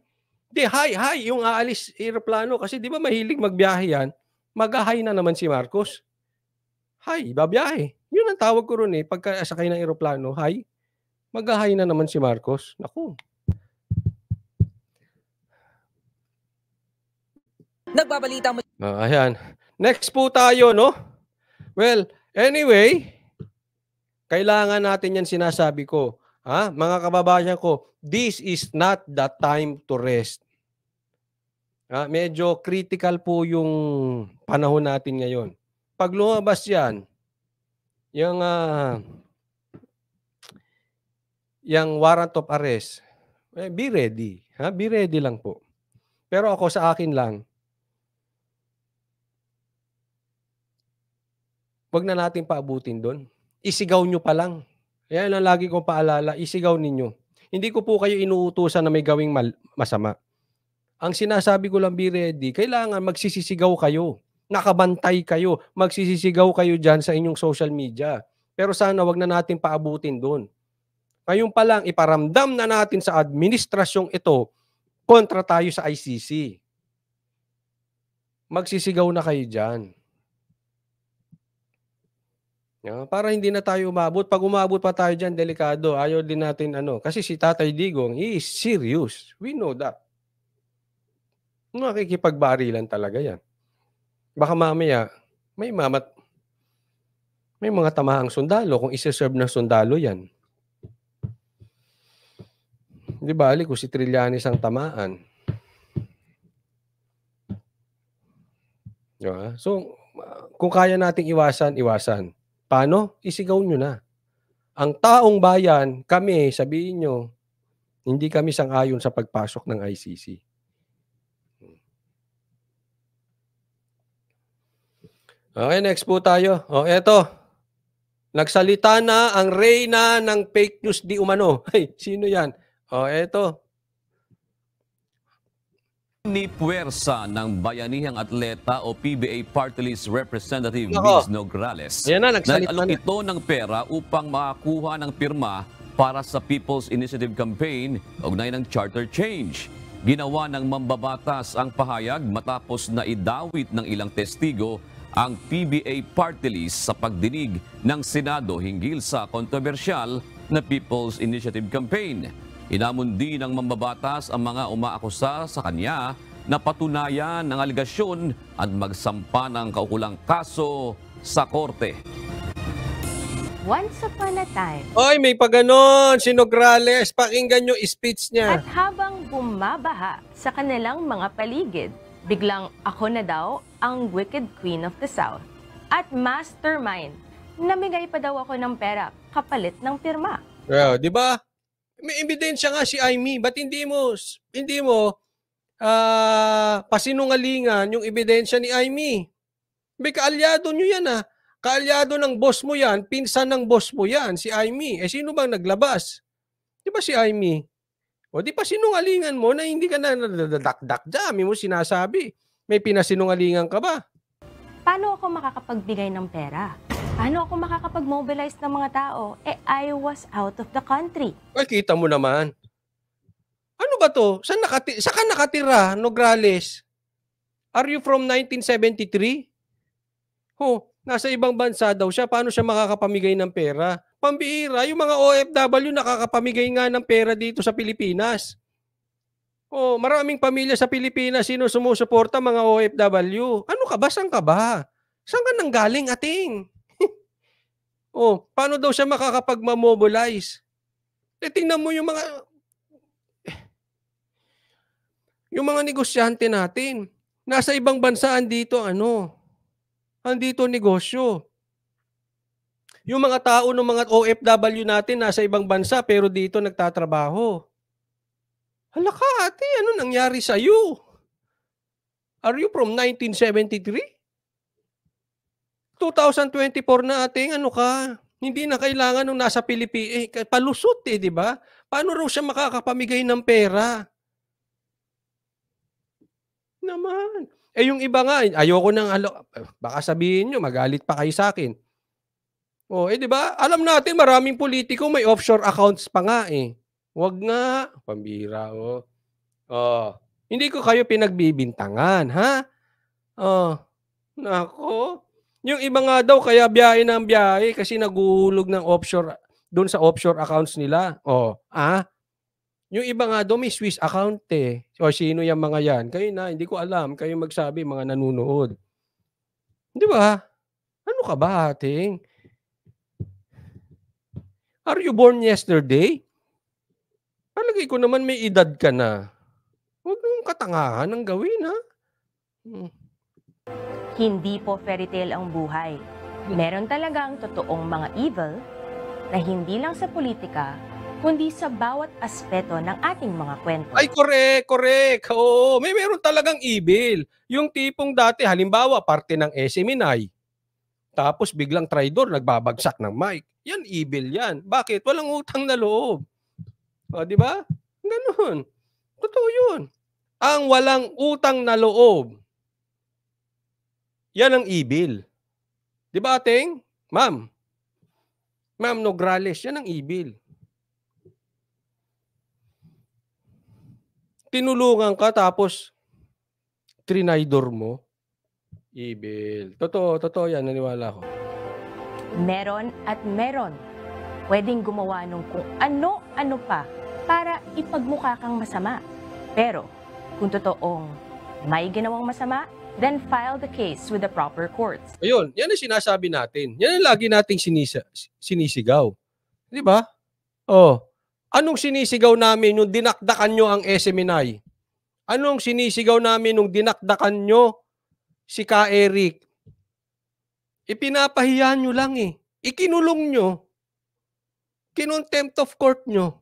Di, hi, hi. Yung aalis aeroplano. Kasi di ba mahilig magbiyahe yan? Mag-hi na naman si Marcos. Hi, babiyahe. Yun ang tawag ko ron eh. Pagka sakay ng aeroplano, hi. Mag-hi na naman si Marcos. Naku, Nagbabalita mo. Uh, ayan. Next po tayo, no? Well, anyway, kailangan natin yan sinasabi ko. Ha? Mga kababayan ko, this is not the time to rest. Ha? Medyo critical po yung panahon natin ngayon. Pag lumabas yan, yung, uh, yung warrant of arrest, eh, be ready. Ha? Be ready lang po. Pero ako sa akin lang, wag na natin paabutin doon. Isigaw nyo pa lang. Yan ang lagi kong paalala, isigaw ninyo. Hindi ko po kayo inuutusan na may gawing mal- masama. Ang sinasabi ko lang, be ready, kailangan magsisisigaw kayo. Nakabantay kayo. Magsisisigaw kayo dyan sa inyong social media. Pero sana wag na natin paabutin doon. Ngayon pa lang, iparamdam na natin sa administrasyong ito kontra tayo sa ICC. Magsisigaw na kayo dyan. No? Para hindi na tayo umabot. Pag umabot pa tayo dyan, delikado. Ayaw din natin ano. Kasi si Tatay Digong, he is serious. We know that. Nakikipagbarilan talaga yan. Baka mamaya, may mamat, may mga tamahang sundalo kung isa-serve ng sundalo yan. Di ba, Ali, kung si Trillanes ang tamaan. Di So, kung kaya nating iwasan, iwasan. Paano? Isigaw nyo na. Ang taong bayan, kami, sabihin nyo, hindi kami sangayon sa pagpasok ng ICC. Okay, next po tayo. O, oh, eto. Nagsalita na ang reyna ng fake news di umano. Ay, sino yan? O, oh, eto. Ni puwersa ng Bayanihang Atleta o PBA Party List Representative Nako. Vince Nograles Ayan na, nagsalita na. ito ng pera upang makakuha ng pirma para sa People's Initiative Campaign o ng charter change. Ginawa ng mambabatas ang pahayag matapos na idawit ng ilang testigo ang PBA Party List sa pagdinig ng Senado hinggil sa kontrobersyal na People's Initiative Campaign. Inamundi ng mambabatas ang mga umaakusa sa kanya na patunayan ng aligasyon at magsampa ng kaukulang kaso sa korte. Once upon a time. Oy, may paganon! Sinograles, pakinggan nyo speech niya. At habang bumabaha sa kanilang mga paligid, biglang ako na daw ang Wicked Queen of the South at mastermind. Namigay pa daw ako ng pera kapalit ng pirma. Well, di ba? May ebidensya nga si Aimee. but hindi mo, hindi mo uh, pasinungalingan yung ebidensya ni Aimee? May kaalyado nyo yan ah. Kaalyado ng boss mo yan, pinsan ng boss mo yan, si Aimee. Eh sino bang naglabas? Di ba si Aimee? O di pa sinungalingan mo na hindi ka na nadadakdak dami mo sinasabi. May pinasinungalingan ka ba? paano ako makakapagbigay ng pera? Paano ako makakapag-mobilize ng mga tao? Eh, I was out of the country. Well, kita mo naman. Ano ba to? Saan, nakati saan ka nakatira, Nograles? Are you from 1973? Oh, nasa ibang bansa daw siya. Paano siya makakapamigay ng pera? Pambihira, yung mga OFW nakakapamigay nga ng pera dito sa Pilipinas. Oh, maraming pamilya sa Pilipinas sino sumusuporta mga OFW. Ano ka ba? Saan ka ba? Saan ka nang galing ating? oh, paano daw siya makakapag-mobilize? Eh, tingnan mo yung mga yung mga negosyante natin. Nasa ibang bansa andito ano? Andito negosyo. Yung mga tao ng mga OFW natin nasa ibang bansa pero dito nagtatrabaho. Hala ka ate, ano nangyari sa iyo? Are you from 1973? 2024 na ating ano ka, hindi na kailangan nung nasa Pilipinas, eh, palusot eh, di ba? Paano raw siya makakapamigay ng pera? Naman. Eh yung iba nga, ayoko nang, alo, baka sabihin nyo, magalit pa kayo sa akin. Oh, eh di ba? Alam natin maraming politiko may offshore accounts pa nga eh. Wag nga. Pambira, oh. Oh. Hindi ko kayo pinagbibintangan, ha? Oh. Nako. Yung iba nga daw, kaya biyahe ng biyahe kasi naguhulog ng offshore, doon sa offshore accounts nila. Oh. Ah? Yung iba nga daw, may Swiss account eh. O sino yung mga yan? Kayo na, hindi ko alam. Kayo magsabi, mga nanunood. Di ba? Ano ka ba, ating? Are you born yesterday? Palagay ko naman may edad ka na. Huwag mong katangahan ang gawin, ha? Hmm. Hindi po fairy tale ang buhay. Meron talagang totoong mga evil na hindi lang sa politika, kundi sa bawat aspeto ng ating mga kwento. Ay, correct, correct. Oo, may meron talagang evil. Yung tipong dati, halimbawa, parte ng SMNI. Tapos biglang traidor, nagbabagsak ng mic. Yan, evil yan. Bakit? Walang utang na loob. O, di ba? Ganun. Totoo yun. Ang walang utang na loob. Yan ang ibil. Di ba ating? Ma'am. Ma'am no Nograles, yan ang ibil. Tinulungan ka tapos trinaydor mo. Ibil. Totoo, totoo yan. Naniwala ko. Meron at meron. Pwedeng gumawa nung kung ano-ano pa para ipagmukha kang masama. Pero kung totoong may ginawang masama, then file the case with the proper courts. Ayun, yan ang sinasabi natin. Yan ang lagi nating sinisa, sinisigaw. Di ba? Oh, anong sinisigaw namin yung dinakdakan nyo ang SMNI? Anong sinisigaw namin nung dinakdakan nyo si Ka Eric? Ipinapahiya nyo lang eh. Ikinulong nyo. Kinontempt of court nyo.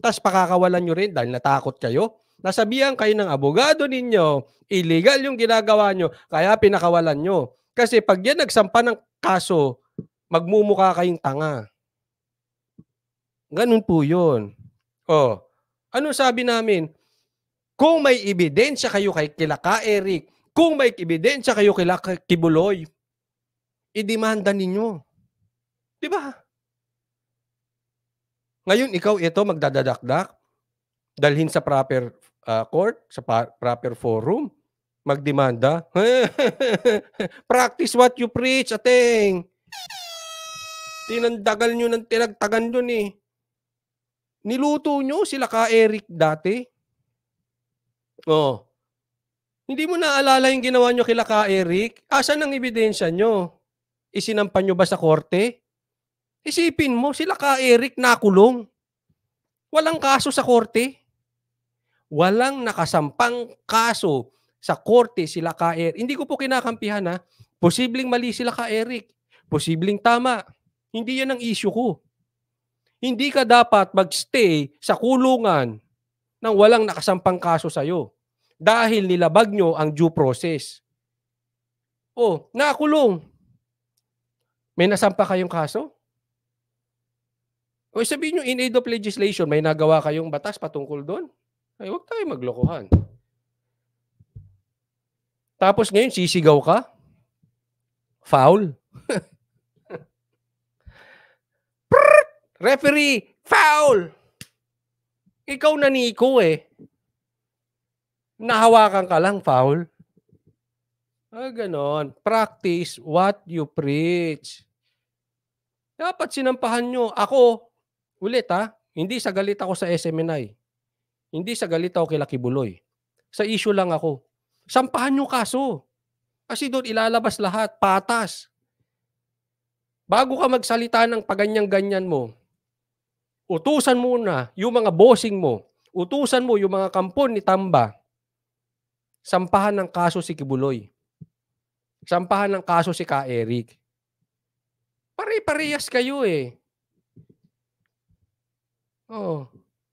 Tapos pakakawalan nyo rin dahil natakot kayo. Nasabihan kayo ng abogado ninyo, illegal yung ginagawa nyo, kaya pinakawalan nyo. Kasi pag yan nagsampa ng kaso, magmumukha kayong tanga. Ganun po yun. Oh, ano sabi namin? Kung may ebidensya kayo kay Kilaka Eric, kung may ebidensya kayo kila Kibuloy, idemanda ninyo. Di ba? Ngayon, ikaw ito magdadadakdak, dalhin sa proper uh, court, sa proper forum, magdemanda. Practice what you preach, ating. Tinandagal nyo ng tinagtagan dun eh. Niluto nyo sila ka Eric dati. Oh. Hindi mo naalala yung ginawa nyo kila ka Eric? Asan ang ebidensya nyo? Isinampan nyo ba sa korte? Isipin mo, sila ka Eric nakulong. Walang kaso sa korte. Walang nakasampang kaso sa korte sila ka Eric. Hindi ko po kinakampihan ha. Posibleng mali sila ka Eric. Posibleng tama. Hindi yan ang issue ko. Hindi ka dapat magstay sa kulungan nang walang nakasampang kaso sa iyo dahil nilabag nyo ang due process. O, oh, nakulong. May nasampa kayong kaso? O sabihin nyo, in aid of legislation, may nagawa kayong batas patungkol doon? Ay, huwag tayo maglokohan. Tapos ngayon, sisigaw ka? Foul? Referee, foul! Ikaw na ni Iko eh. Nahawakan ka lang, foul. Ah, ganon. Practice what you preach. Dapat sinampahan nyo. Ako, ulit ha, hindi sa galit ako sa SMNI. Hindi sa galit ako kay Laki Buloy. Sa issue lang ako. Sampahan yung kaso. Kasi doon ilalabas lahat, patas. Bago ka magsalita ng paganyang-ganyan mo, utusan muna yung mga bossing mo, utusan mo yung mga kampon ni Tamba, sampahan ng kaso si Kibuloy. Sampahan ng kaso si Ka Eric. Pare-parehas kayo eh. Oh.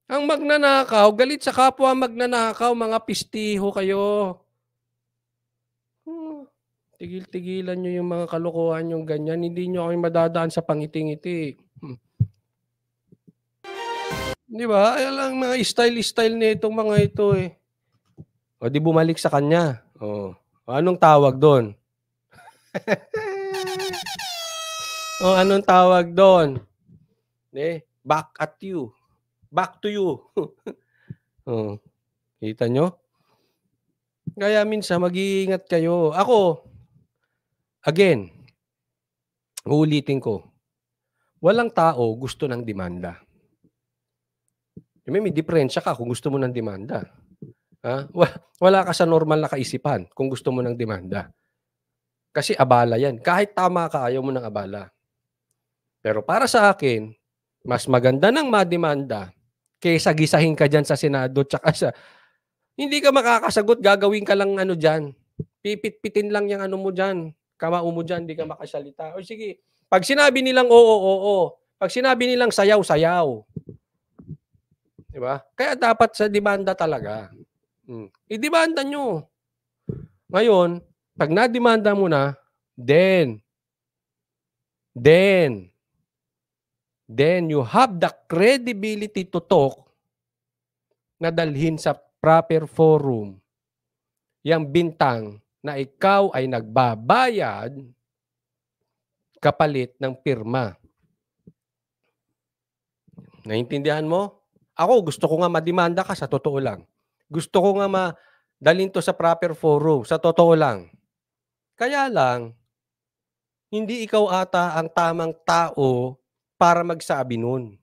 Ang magnanakaw, galit sa kapwa magnanakaw, mga pistiho kayo. Hmm. Tigil-tigilan nyo yung mga kalokohan yung ganyan. Hindi nyo kayo madadaan sa pangiting iti Hmm. Di ba? Ayan lang mga style-style na itong mga ito eh. O di bumalik sa kanya. O. Oh. o anong tawag doon? o anong tawag doon? Eh, back at you. Back to you. oh, kita nyo? Kaya minsan mag-iingat kayo. Ako, again, uulitin ko, walang tao gusto ng demanda. May, may diferensya ka kung gusto mo ng demanda. Ha? Wala ka sa normal na kaisipan kung gusto mo ng demanda. Kasi abala yan. Kahit tama ka, ayaw mo ng abala. Pero para sa akin, mas maganda ng mademanda kaysa gisahin ka dyan sa Senado tsaka sa hindi ka makakasagot, gagawin ka lang ano dyan. Pipitpitin lang yung ano mo dyan. Kamao mo dyan, hindi ka makasalita. O sige, pag sinabi nilang oo, oo, oo. Pag sinabi nilang sayaw, sayaw. Di ba? Kaya dapat sa demanda talaga. Hmm. I-demanda nyo. Ngayon, pag na-demanda mo na, then, then, then you have the credibility to talk na dalhin sa proper forum yung bintang na ikaw ay nagbabayad kapalit ng pirma. Naintindihan mo? Ako, gusto ko nga madimanda ka sa totoo lang. Gusto ko nga madalhin to sa proper forum, sa totoo lang. Kaya lang, hindi ikaw ata ang tamang tao para magsabi nun.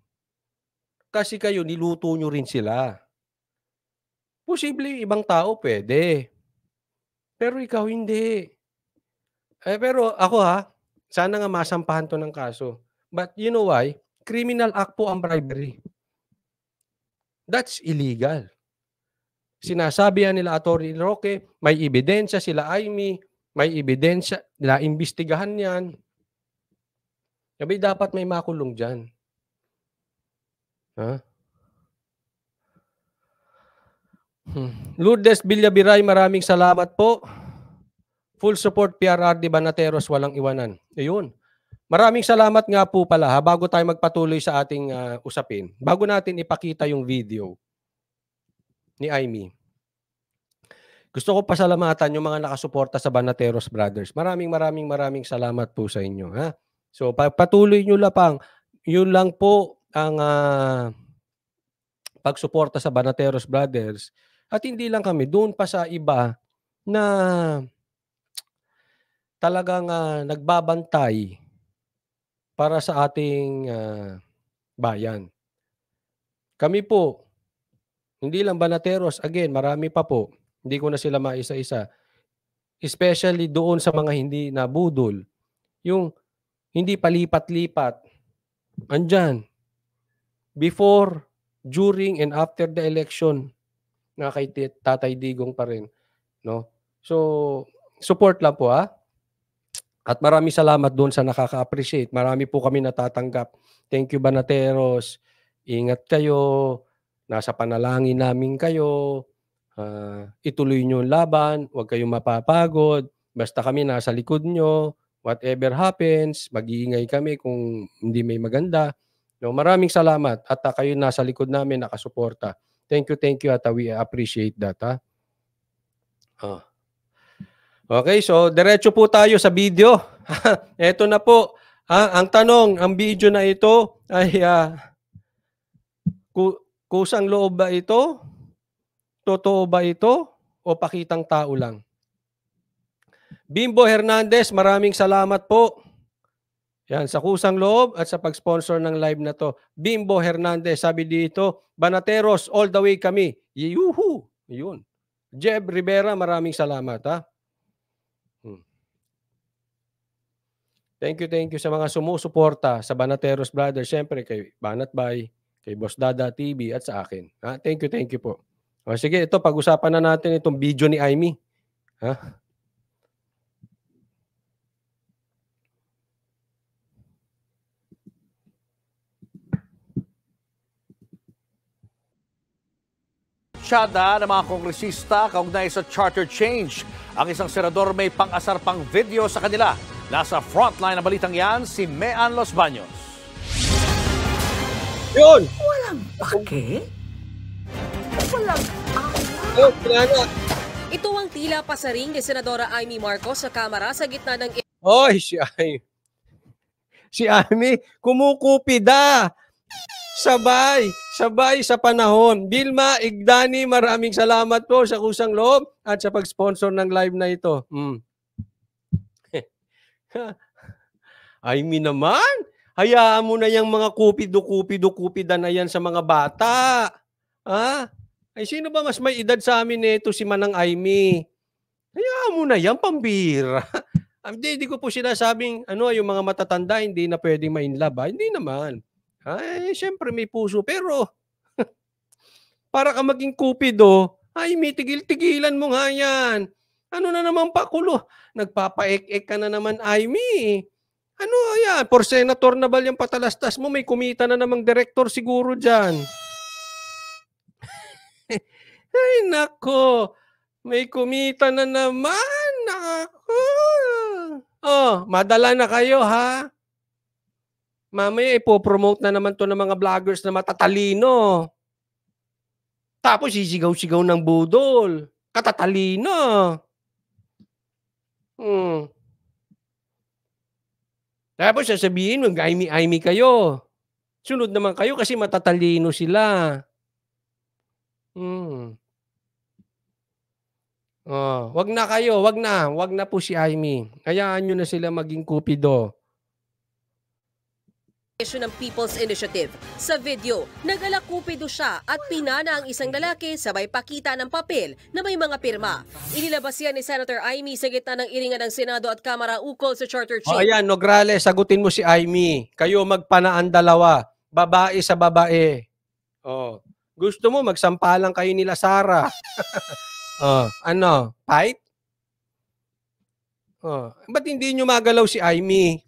Kasi kayo, niluto nyo rin sila. Posible ibang tao pwede. Pero ikaw hindi. Eh, pero ako ha, sana nga masampahan to ng kaso. But you know why? Criminal act po ang bribery. That's illegal. Sinasabi nila Atty. Roque, may ebidensya sila Amy, may ebidensya, nila imbestigahan yan. Sabi, dapat may makulong dyan. Ha? Huh? Hmm. Lourdes Villabiray, maraming salamat po. Full support PRRD Banateros, walang iwanan. Ayun. Maraming salamat nga po pala ha, bago tayo magpatuloy sa ating uh, usapin. Bago natin ipakita yung video ni Aimee. Gusto ko pasalamatan yung mga nakasuporta sa Banateros Brothers. Maraming maraming maraming salamat po sa inyo. Ha? So patuloy nyo lapang, yun lang po ang uh, pagsuporta sa Banateros Brothers. At hindi lang kami, doon pa sa iba na talagang uh, nagbabantay para sa ating uh, bayan. Kami po, hindi lang Banateros, again, marami pa po. Hindi ko na sila maisa-isa. Especially doon sa mga hindi nabudol. Yung hindi palipat-lipat. Andyan. Before, during, and after the election, na kay Tatay Digong pa rin. No? So, support lang po ha. At marami salamat doon sa nakaka-appreciate. Marami po kami natatanggap. Thank you Banateros. Ingat kayo. Nasa panalangin namin kayo. Uh, ituloy nyo yung laban. Huwag kayong mapapagod. Basta kami nasa likod nyo whatever happens, mag-iingay kami kung hindi may maganda. No, maraming salamat at uh, kayo nasa likod namin nakasuporta. Thank you, thank you at uh, we appreciate that. Ha? Ah. ah. Okay, so diretso po tayo sa video. ito na po. Ha? Ang tanong, ang video na ito ay uh, ku- kusang loob ba ito? Totoo ba ito? O pakitang tao lang? Bimbo Hernandez, maraming salamat po. Yan, sa kusang loob at sa pag-sponsor ng live na to. Bimbo Hernandez, sabi dito, Banateros, all the way kami. Yuhu! Yun. Jeb Rivera, maraming salamat ha. Hmm. Thank you, thank you sa mga sumusuporta sa Banateros Brothers. Siyempre kay Banat Bay, kay Boss Dada TV at sa akin. Ha? Thank you, thank you po. O sige, ito, pag-usapan na natin itong video ni Aimee. Ha? Barkada ng mga kongresista kaugnay sa charter change. Ang isang senador may pang-asar pang video sa kanila. Nasa frontline ng balitang yan, si Mean Los Baños. Yun! Walang pake? Walang awa? Ito ang tila pasaring ni Senadora Amy Marcos sa Kamara sa gitna ng... Oy, si Amy. Si Amy, kumukupida! Sabay! sabay sa panahon. Bilma, Igdani, maraming salamat po sa kusang loob at sa pag-sponsor ng live na ito. Mm. I mean naman, hayaan mo na yung mga kupido-kupido-kupida na yan sa mga bata. Ha? Ay, sino ba mas may edad sa amin nito si Manang Aimee? Hayaan mo na yan, pambira. hindi, hindi ko po sinasabing, ano, yung mga matatanda, hindi na pwedeng ma-inlove. Hindi naman. Ay, syempre may puso. Pero, para ka maging kupido, ay, mitigil tigilan mo nga yan. Ano na naman pakulo? Nagpapaek-ek ka na naman, Amy. Ano yan? For senator na ba yung patalastas mo? May kumita na namang director siguro dyan. ay, nako. May kumita na naman. Nako. Oh, madala na kayo, ha? Mamaya ipopromote na naman to ng mga vloggers na matatalino. Tapos sisigaw-sigaw ng budol. Katatalino. Hmm. Tapos sasabihin mo, aimi-aimi kayo. Sunod naman kayo kasi matatalino sila. Hmm. Oh, wag na kayo, wag na, wag na po si Aimee. Hayaan niyo na sila maging kupido ng People's Initiative. Sa video, nagalakupido siya at pinana ang isang lalaki sabay pakita ng papel na may mga pirma. Inilabas yan ni Senator Aimee sa gitna ng iringan ng Senado at Kamara ukol sa charter change. Oh, ayan, Nograle, sagutin mo si Aimee. Kayo magpanaan dalawa, babae sa babae. Oh, gusto mo magsampalan kayo nila Sara. oh, ano, fight? Oh, ba't hindi nyo magalaw si Aimee?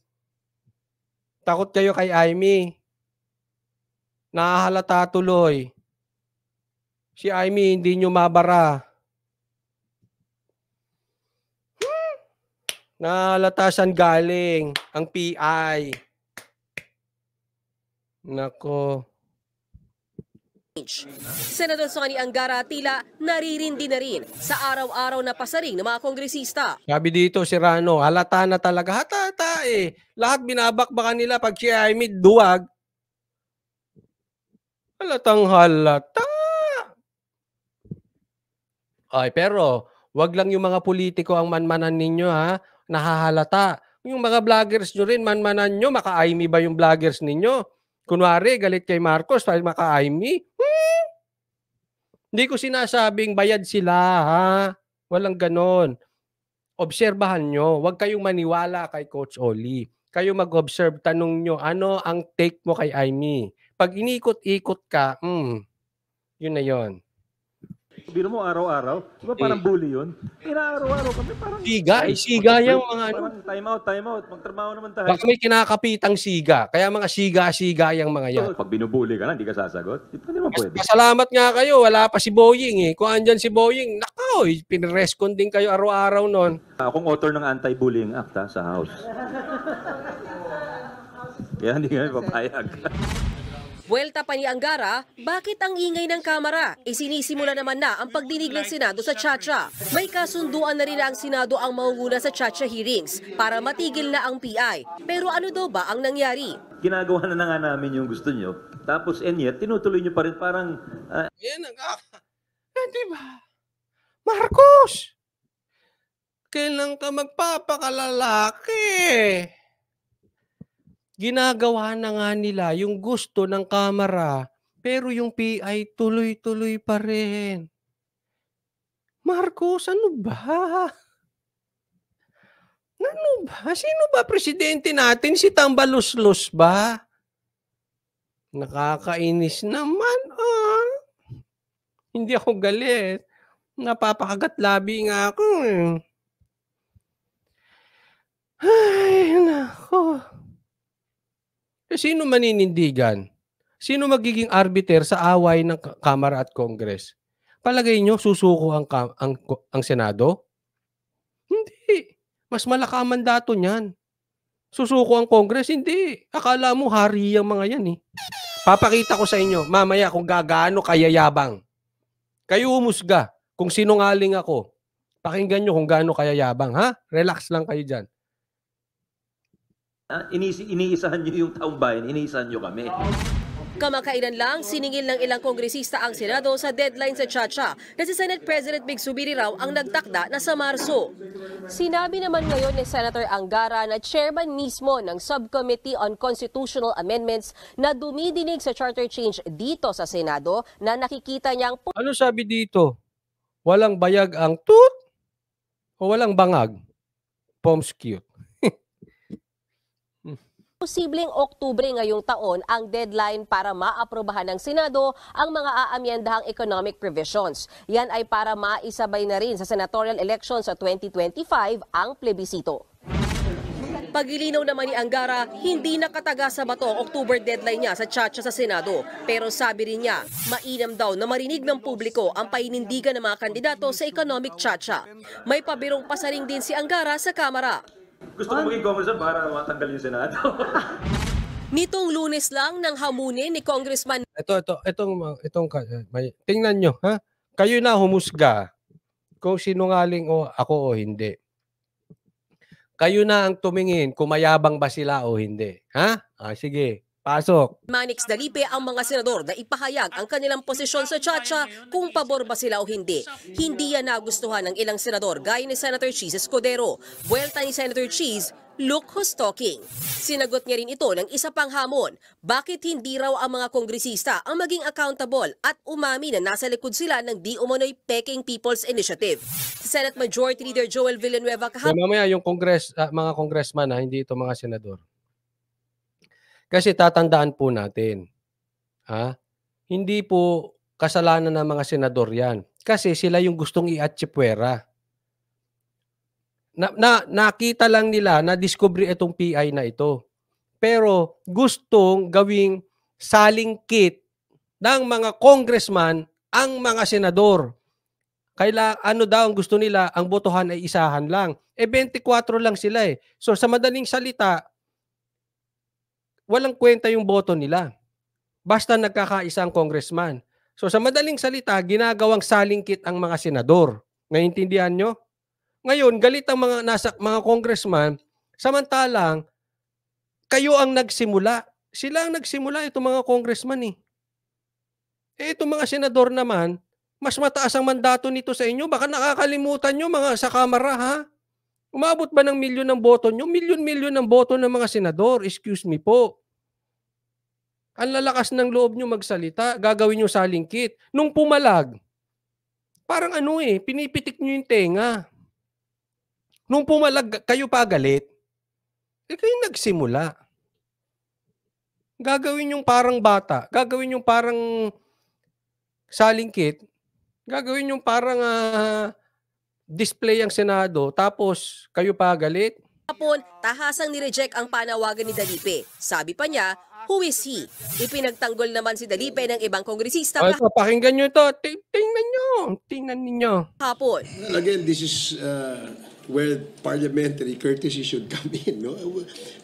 Takot kayo kay Aimee. Nahalata tuloy. Si Aimee hindi nyo mabara. Nahalata saan galing ang PI. Nako. Senador Sonny Angara tila naririndi na rin sa araw-araw na pasaring ng mga kongresista. Sabi dito si Rano, halata na talaga. Hatata eh. Lahat binabakbakan nila pag si Aimid duwag. Halatang halata. Ay, pero wag lang yung mga politiko ang manmanan ninyo ha. Nahahalata. Yung mga vloggers nyo rin, manmanan nyo. Maka-Aimid ba yung vloggers ninyo? Kunwari, galit kay Marcos dahil maka-Aimid hindi ko sinasabing bayad sila, ha? Walang ganon. Obserbahan nyo. Huwag kayong maniwala kay Coach Oli. Kayo mag-observe. Tanong nyo, ano ang take mo kay Aimee? Pag inikot-ikot ka, mm, yun na yon. Biro mo araw-araw? Di parang eh. bully yun? Inaaraw-araw eh, kami. Parang, Siga, eh, siga yung mga ano. Parang time out, time out. Magtrabaho naman tayo. Bakit may kinakapitang siga. Kaya mga siga-siga yung mga yan. pag binubuli ka na, hindi ka sasagot. Hindi pa naman pwede. Pasalamat nga kayo. Wala pa si Boying eh. Kung andyan si Boying, nakaw, eh, pinreskon din kayo araw-araw noon. Akong ah, author ng anti-bullying act ha, sa house. Kaya hindi kami papayag. Welta pa ni Angara, bakit ang ingay ng kamera? Isinisimula naman na ang pagdinig ng Senado sa Chacha. May kasunduan na rin ang Senado ang mauuna sa Chacha hearings para matigil na ang PI. Pero ano daw ba ang nangyari? Ginagawa na nga namin yung gusto nyo. Tapos and yet, tinutuloy nyo pa rin parang... Uh... Yan ang... Ah, ba? Marcos! Kailan ka magpapakalalaki? ginagawa na nga nila yung gusto ng kamera, pero yung PI tuloy-tuloy pa rin. Marcos, ano ba? Ano ba? Sino ba presidente natin? Si Tambaluslos ba? Nakakainis naman. Ah. Hindi ako galit. Napapakagat labi nga ako. Eh. Ay, nako. Eh, sino maninindigan? Sino magiging arbiter sa away ng Kamara at Congress? Palagay nyo, susuko ang, ang, ang Senado? Hindi. Mas malaka ang mandato niyan. Susuko ang Congress? Hindi. Akala mo hari ang mga yan eh. Papakita ko sa inyo mamaya kung gagaano kayayabang. Kayo umusga kung sinungaling ako. Pakinggan nyo kung gaano kayayabang, ha? Relax lang kayo dyan. Uh, ah, iniisi, iniisahan niyo yung taong bayan, iniisahan niyo kami. Kamakailan lang, siningil ng ilang kongresista ang Senado sa deadline sa Chacha na si Senate President Big Subiri raw ang nagtakda na sa Marso. Sinabi naman ngayon ni Senator Angara na chairman mismo ng Subcommittee on Constitutional Amendments na dumidinig sa charter change dito sa Senado na nakikita niyang... Ano sabi dito? Walang bayag ang tut o walang bangag? Pom's Posibleng Oktubre ngayong taon ang deadline para maaprobahan ng Senado ang mga aamyendahang economic provisions. Yan ay para maisabay na rin sa senatorial election sa 2025 ang plebisito. Pagilinaw naman ni Angara, hindi nakataga sa bato ang October deadline niya sa chatsa sa Senado. Pero sabi rin niya, mainam daw na marinig ng publiko ang painindigan ng mga kandidato sa economic chatsa. May pabirong pasaring din si Angara sa Kamara. Gusto ko maging congressman para matanggal yung Senado. Nitong lunes lang nang hamunin ni Congressman. Ito, ito, itong, itong, eh, may, tingnan nyo, ha? Kayo na humusga kung sinungaling o ako o hindi. Kayo na ang tumingin kung mayabang ba sila o hindi. Ha? Ah, sige. Pasok. Manix Dalipe ang mga senador na ipahayag ang kanilang posisyon sa Chacha kung pabor ba sila o hindi. Hindi yan nagustuhan ng ilang senador gaya ni Senator Cheese Escudero. Buwelta ni Senator Cheese, look who's talking. Sinagot niya rin ito ng isa pang hamon. Bakit hindi raw ang mga kongresista ang maging accountable at umami na nasa likod sila ng di umano'y Peking People's Initiative? Senate Majority Leader Joel Villanueva kahapon. So, mamaya yung kongres, uh, ah, mga kongresman, ha, ah, hindi ito mga senador. Kasi tatandaan po natin, ha? hindi po kasalanan ng mga senador yan. Kasi sila yung gustong i-atsipwera. Na, na, nakita lang nila na discovery itong PI na ito. Pero gustong gawing saling kit ng mga congressman ang mga senador. Kaila, ano daw ang gusto nila, ang botohan ay isahan lang. E 24 lang sila eh. So sa madaling salita, walang kwenta yung boto nila. Basta nagkakaisa ang congressman. So sa madaling salita, ginagawang salingkit ang mga senador. Naiintindihan nyo? Ngayon, galit ang mga, nasa, mga congressman, samantalang kayo ang nagsimula. Sila ang nagsimula, itong mga congressman eh. Eh, itong mga senador naman, mas mataas ang mandato nito sa inyo. Baka nakakalimutan nyo mga sa kamara ha? Umabot ba ng milyon ng boto nyo? Milyon-milyon ng boto ng mga senador. Excuse me po. Ang lalakas ng loob nyo magsalita, gagawin nyo salingkit. Nung pumalag, parang ano eh, pinipitik nyo yung tenga. Nung pumalag, kayo pa galit. Eh kayo nagsimula. Gagawin yung parang bata, gagawin yung parang salingkit, gagawin yung parang uh, display ang Senado, tapos kayo pa galit. Hapon, tahasang nireject ang panawagan ni Dalipe. Sabi pa niya, Who is he? Ipinagtanggol naman si Dalipe ng ibang kongresista. Ay, papakinggan nyo ito. Tingnan nyo. Tingnan ninyo. Hapon. again, this is uh, where parliamentary courtesy should come in. No?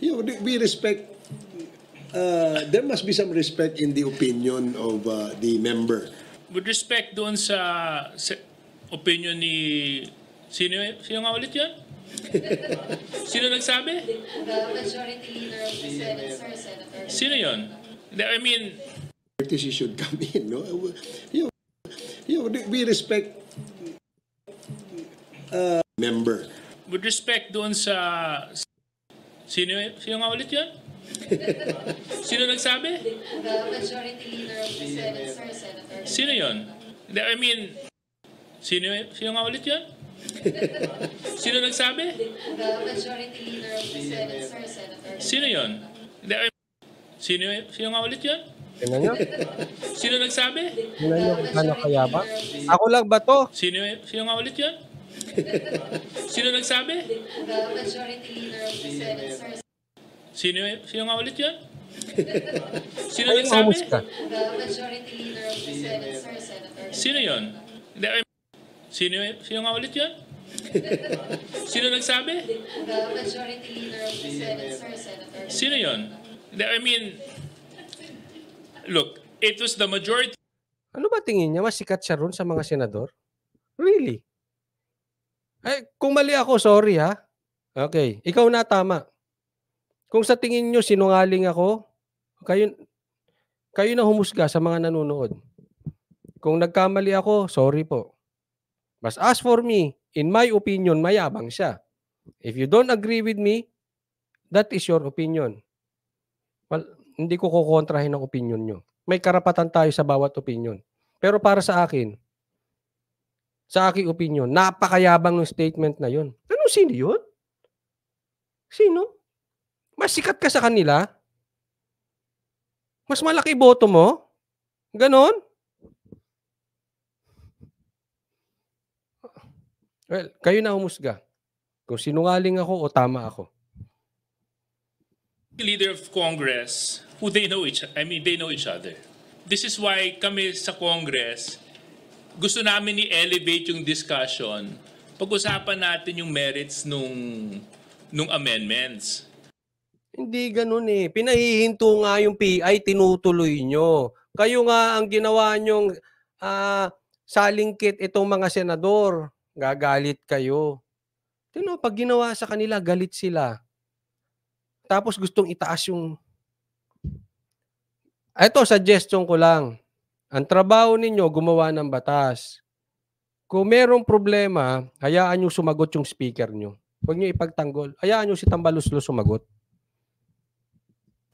You know, we respect Uh, there must be some respect in the opinion of uh, the member. With respect doon sa, sa opinion ni Sino, sino nga ulit yun? sino nagsabi? The majority leader of the Senate, sir, Senator. Sino yun? I mean... She should come in, no? You know, you we respect uh, member. With respect doon sa... Sino, sino nga ulit yun? sino nagsabi? The majority leader of the Senate, sir, Senator. Sino yun? I mean... Sino, sino nga ulit yun? Sino nagsabi? The majority leader of the Senate, sir, Senator. Sino yun? Sino, sino nga ulit yun? Tingnan nyo. Sino nagsabi? Tingnan nyo kung kaya ba? Ako lang ba to? Sino, sino nga ulit yun? sino nagsabi? The majority leader of the Senate, sir. Sino, sino nga ulit yun? sino nagsabi? The majority leader of the Senate, sir, Senator. Sino yun? Sino, sino nga ulit yun? sino nagsabi? The majority leader of the Senate, sir, Senator. Sino yun? I mean, look, it was the majority. Ano ba tingin niya? Masikat siya ron sa mga senador? Really? Ay, kung mali ako, sorry ha. Okay, ikaw na tama. Kung sa tingin nyo sinungaling ako, kayo, kayo na humusga sa mga nanonood. Kung nagkamali ako, sorry po. But as for me, in my opinion, mayabang siya. If you don't agree with me, that is your opinion. Well, hindi ko kukontrahin ang opinion nyo. May karapatan tayo sa bawat opinion. Pero para sa akin, sa aking opinion, napakayabang ng statement na yon. Ano sino yun? Sino? Mas sikat ka sa kanila? Mas malaki boto mo? Ganon? Well, kayo na humusga. Kung sinungaling ako o tama ako. Leader of Congress, who they know each I mean, they know each other. This is why kami sa Congress, gusto namin i-elevate yung discussion. Pag-usapan natin yung merits nung nung amendments. Hindi ganun eh. Pinahihinto nga yung PI, tinutuloy nyo. Kayo nga ang ginawa nyong uh, salingkit itong mga senador. Gagalit kayo. Tino, pag ginawa sa kanila, galit sila. Tapos gustong itaas yung... Ito, suggestion ko lang. Ang trabaho ninyo, gumawa ng batas. Kung merong problema, hayaan nyo sumagot yung speaker nyo. Huwag nyo ipagtanggol. Hayaan nyo si Tambaluslo sumagot.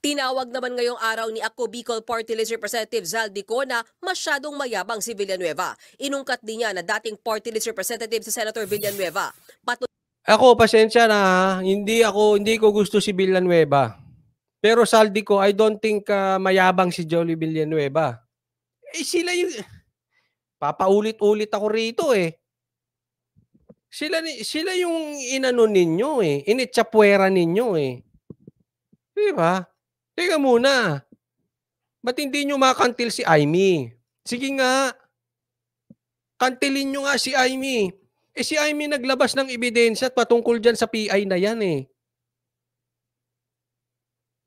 Tinawag naman ngayong araw ni Ako Bicol Party List Representative Zaldico na masyadong mayabang si Villanueva. Inungkat din niya na dating Party List Representative sa Senator Villanueva. Patu- ako, pasensya na. Hindi ako hindi ko gusto si Villanueva. Pero Zaldico, I don't think uh, mayabang si Jolly Villanueva. Eh sila yung papaulit-ulit ako rito eh. Sila sila yung inano ninyo eh, initsapwera ninyo eh. Di ba? Teka muna. Ba't hindi nyo makantil si Aimee? Sige nga. Kantilin nyo nga si Aimee. Eh si Aimee naglabas ng ebidensya at patungkol dyan sa PI na yan eh.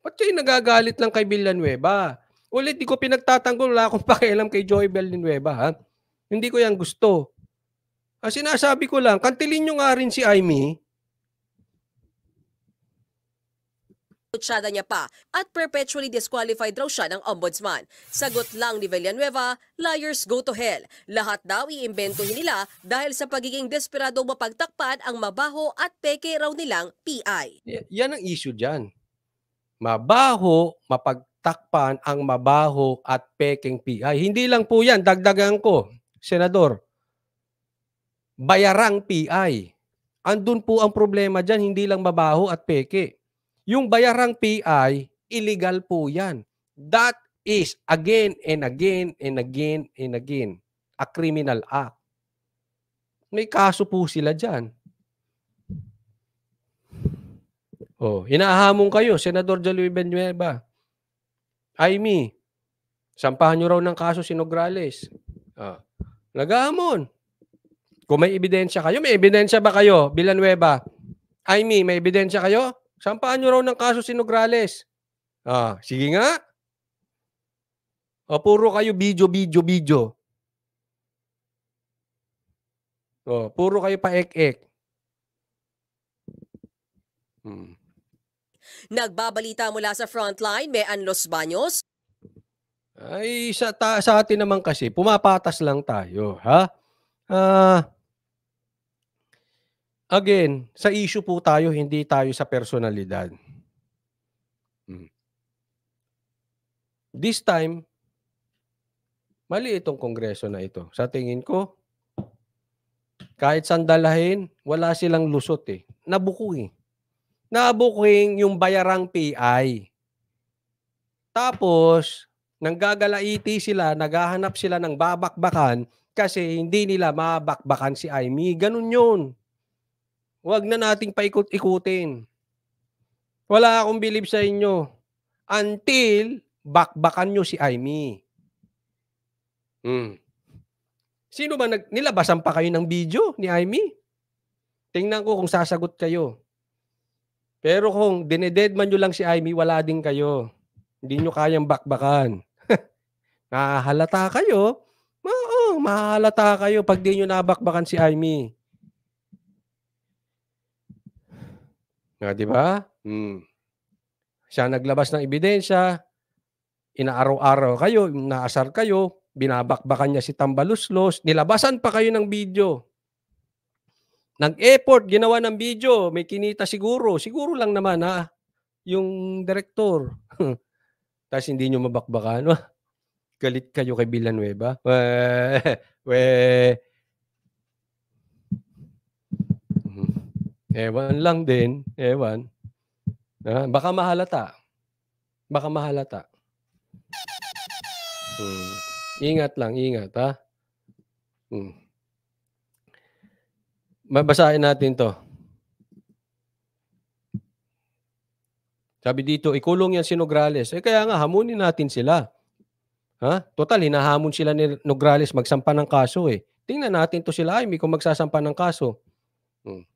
Ba't kayo nagagalit lang kay Villanueva? Ulit, di ko pinagtatanggol. Wala akong pakialam kay Joey Villanueva. Ha? Hindi ko yan gusto. Ang ah, sinasabi ko lang, kantilin nyo nga rin si Aimee Kutsada niya pa at perpetually disqualified raw siya ng ombudsman. Sagot lang ni Villanueva, liars go to hell. Lahat daw iimbentuhin nila dahil sa pagiging desperado mapagtakpan ang mabaho at peke raw nilang PI. Yan ang issue dyan. Mabaho, mapagtakpan ang mabaho at peking PI. Hindi lang po yan, dagdagan ko, Senador. Bayarang PI. Andun po ang problema dyan, hindi lang mabaho at peke yung bayarang PI, illegal po yan. That is again and again and again and again a criminal act. May kaso po sila dyan. Oh, inahamon kayo, Senador Jolie Benueva. Aimee, sampahan nyo raw ng kaso si Nograles. Ah, nagahamon. Kung may ebidensya kayo, may ebidensya ba kayo, Villanueva? Aimee, may ebidensya kayo? Sampaan nyo raw ng kaso si Nograles. Ah, sige nga. O, oh, puro kayo video, video, video. O, oh, puro kayo pa ek Hmm. Nagbabalita mula sa frontline, Mean Los Baños. Ay, sa, ta, sa atin naman kasi, pumapatas lang tayo, ha? Ah, again, sa issue po tayo, hindi tayo sa personalidad. Mm. This time, mali itong kongreso na ito. Sa tingin ko, kahit sandalahin, wala silang lusot eh. Nabuko eh. Nabuking eh yung bayarang PI. Tapos, nang nanggagalaiti sila, naghahanap sila ng babakbakan kasi hindi nila mabakbakan si Amy. Ganun yun. Huwag na nating paikot-ikutin. Wala akong bilib sa inyo until bakbakan nyo si Aimee. Hmm. Sino ba nag, nilabasan pa kayo ng video ni Aimee? Tingnan ko kung sasagot kayo. Pero kung dinedeadman nyo lang si Aimee, wala din kayo. Hindi nyo kayang bakbakan. Nakahalata kayo. Oo, mahalata kayo pag di nyo nabakbakan si Aimee. Nga, ah, di ba? Hmm. Siya naglabas ng ebidensya, inaaraw-araw kayo, naasar kayo, binabakbakan niya si Tambaluslos, nilabasan pa kayo ng video. Nag-effort, ginawa ng video, may kinita siguro. Siguro lang naman ha, yung director. Tapos hindi nyo mabakbakan. Galit kayo kay Villanueva. We, we, Ewan lang din. Ewan. Ah, baka mahalata. Baka mahalata. Hmm. Ingat lang, ingat ha. Hmm. Mabasahin natin to. Sabi dito, ikulong yan si Nograles. Eh kaya nga, hamunin natin sila. Ha? Total, hinahamon sila ni Nograles magsampan ng kaso eh. Tingnan natin to sila. Ay, may kung magsasampa ng kaso. Hmm.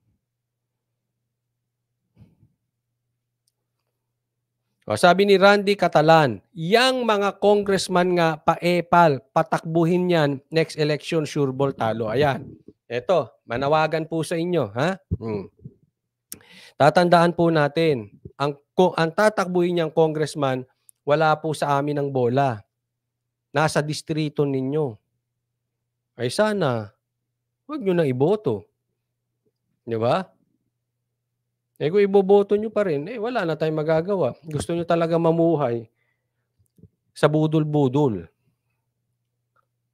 O, sabi ni Randy Catalan, yang mga congressman nga paepal, patakbuhin yan, next election, sure ball talo. Ayan. Ito, manawagan po sa inyo. Ha? Hmm. Tatandaan po natin, ang, ang tatakbuhin niyang congressman, wala po sa amin ang bola. Nasa distrito ninyo. Ay sana, huwag nyo na iboto. Di ba? Eh kung iboboto nyo pa rin, eh wala na tayong magagawa. Gusto nyo talaga mamuhay sa budol-budol.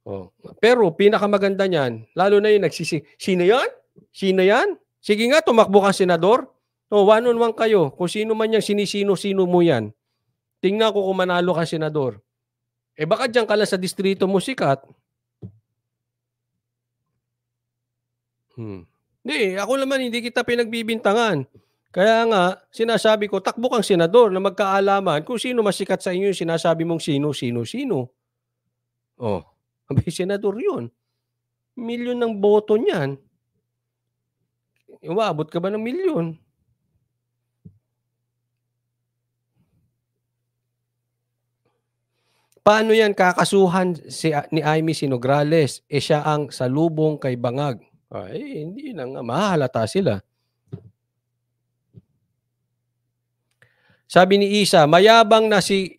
Oh. Pero pinakamaganda niyan, lalo na yung nagsisi, sino yan? Sino yan? Sige nga, tumakbo kang senador. No, oh, one on one kayo. Kung sino man yan, sinisino-sino mo yan. Tingnan ko kung manalo ka senador. Eh baka dyan ka lang sa distrito mo sikat. Hmm. Hindi, ako naman hindi kita pinagbibintangan. Kaya nga, sinasabi ko, takbo kang senador na magkaalaman kung sino masikat sa inyo yung sinasabi mong sino, sino, sino. Oh, may senador yun. Milyon ng boto niyan. Umaabot ka ba ng milyon? Paano yan kakasuhan si, ni Amy Sinograles? E siya ang salubong kay Bangag. Ay, hindi na nga. Mahalata sila. Sabi ni Isa, mayabang na si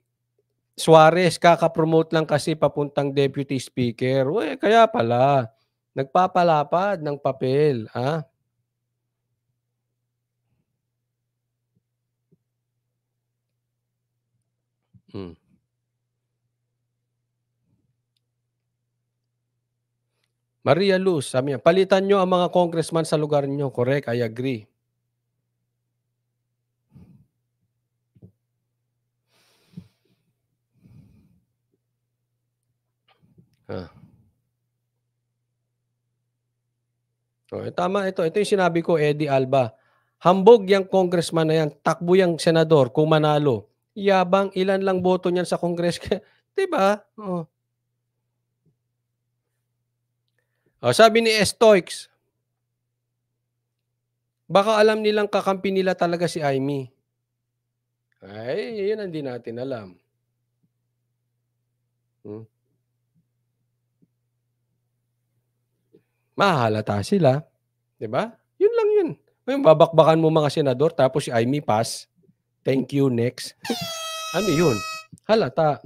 Suarez, kakapromote lang kasi papuntang deputy speaker. Uy, kaya pala, nagpapalapad ng papel. Ha? Hmm. Maria Luz, sabi niya, palitan nyo ang mga congressman sa lugar nyo. Correct, I agree. Oh, tama ito. Ito yung sinabi ko, Eddie Alba. Hambog yung congressman na yan. Takbo yung senador kung manalo. Yabang ilan lang boto niyan sa kongres. diba? Oh. Oh, sabi ni Estoix, baka alam nilang kakampi nila talaga si Aimee. Ay, yun hindi natin alam. Hmm? mahalata sila. ba? Yun lang yun. Ngayon, babakbakan mo mga senador, tapos si Amy pass. Thank you, next. ano yun? Halata.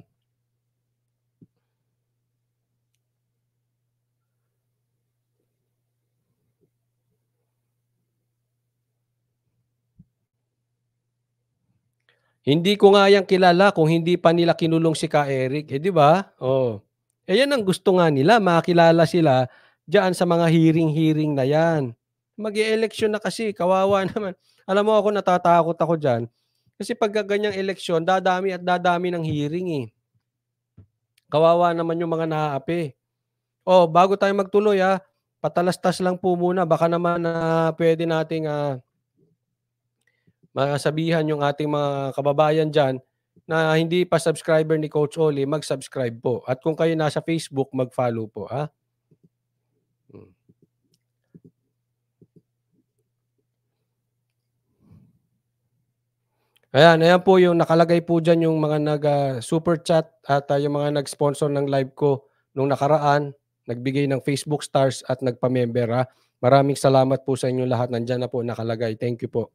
Hindi ko nga yan kilala kung hindi pa nila kinulong si Ka Eric. Eh, di ba? Oh. Eh, yan ang gusto nga nila. Makakilala sila diyan sa mga hearing-hearing na yan. mag eleksyon na kasi, kawawa naman. Alam mo ako, natatakot ako diyan. Kasi pag ganyang eleksyon, dadami at dadami ng hearing eh. Kawawa naman yung mga naaapi. Oh, bago tayo magtuloy ha, ah, patalastas lang po muna. Baka naman na uh, pwede nating uh, masabihan yung ating mga kababayan dyan na hindi pa subscriber ni Coach Oli, mag-subscribe po. At kung kayo nasa Facebook, mag-follow po ha. Ah. Ayan, ayan po yung nakalagay po dyan yung mga nag-super ah, uh, chat at uh, yung mga nag-sponsor ng live ko nung nakaraan, nagbigay ng Facebook stars at nagpa-member ha. Ah. Maraming salamat po sa inyo lahat. Nandiyan na po nakalagay. Thank you po.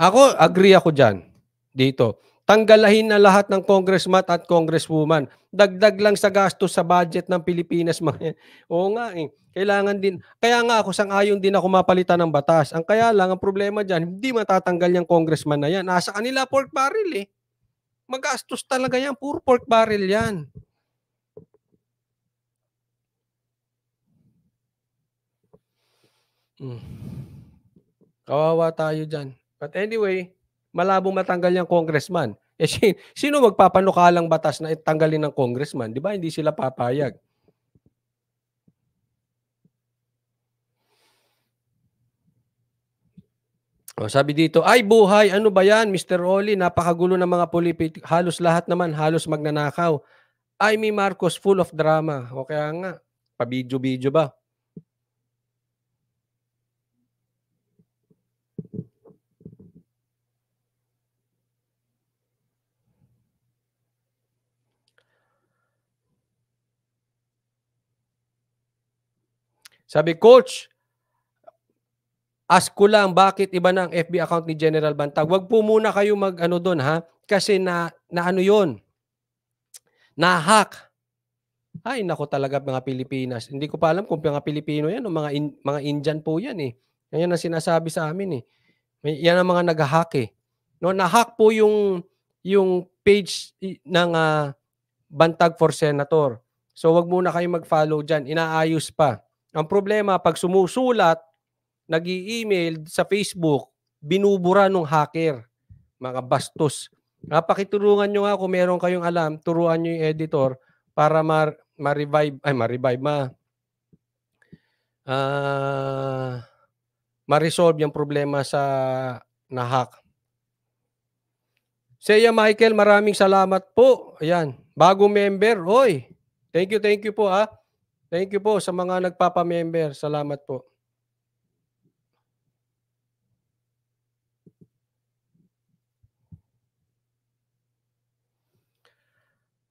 Ako, agree ako dyan. Dito. Tanggalahin na lahat ng congressman at congresswoman. Dagdag lang sa gastos sa budget ng Pilipinas. Oo nga eh. Kailangan din, kaya nga ako sang-ayon din ako mapalitan ng batas. Ang kaya lang, ang problema diyan hindi matatanggal yung congressman na yan. Nasa kanila pork barrel eh. Magastos talaga yan, puro pork barrel yan. Mm. Kawawa tayo diyan But anyway, malabo matanggal yung congressman. Eh, sino magpapanukalang batas na itanggalin ng congressman? Di ba? Hindi sila papayag. O, sabi dito, ay buhay, ano ba yan, Mr. Oli? Napakagulo ng mga politik. Halos lahat naman, halos magnanakaw. Ay, mi Marcos, full of drama. O kaya nga, pabidyo-bidyo ba? Sabi, Coach, Ask ko lang bakit iba na ang FB account ni General Bantag. Huwag po muna kayo mag-ano doon ha kasi na, na ano 'yon. Na-hack. Ay nako talaga mga Pilipinas. Hindi ko pa alam kung mga Pilipino 'yan o mga in, mga Indian po 'yan eh. Ngayon ang sinasabi sa amin eh. yan ang mga nag-hack eh. No, na-hack po yung yung page ng uh, Bantag for Senator. So wag muna kayo mag-follow diyan. Inaayos pa. Ang problema pag sumusulat nag email sa Facebook, binubura ng hacker. Mga bastos. Napakitulungan ah, nyo nga kung meron kayong alam, turuan nyo yung editor para ma- ma-revive, ay ma-revive, ma- uh, ma-resolve yung problema sa na-hack. Seya Michael, maraming salamat po. Ayan, bagong member. Hoy, thank you, thank you po ah. Thank you po sa mga nagpapa-member. Salamat po.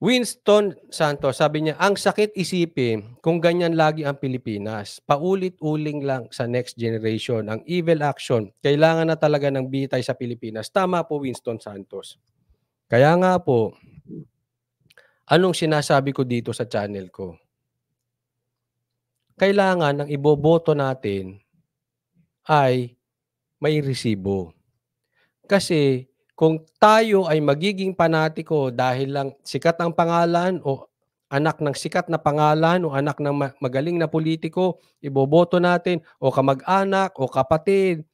Winston Santos, sabi niya, ang sakit isipin kung ganyan lagi ang Pilipinas. Paulit-uling lang sa next generation. Ang evil action, kailangan na talaga ng bitay sa Pilipinas. Tama po Winston Santos. Kaya nga po, anong sinasabi ko dito sa channel ko? Kailangan ng iboboto natin ay may resibo. Kasi kung tayo ay magiging panatiko dahil lang sikat ang pangalan o anak ng sikat na pangalan o anak ng magaling na politiko, iboboto natin o kamag-anak o kapatid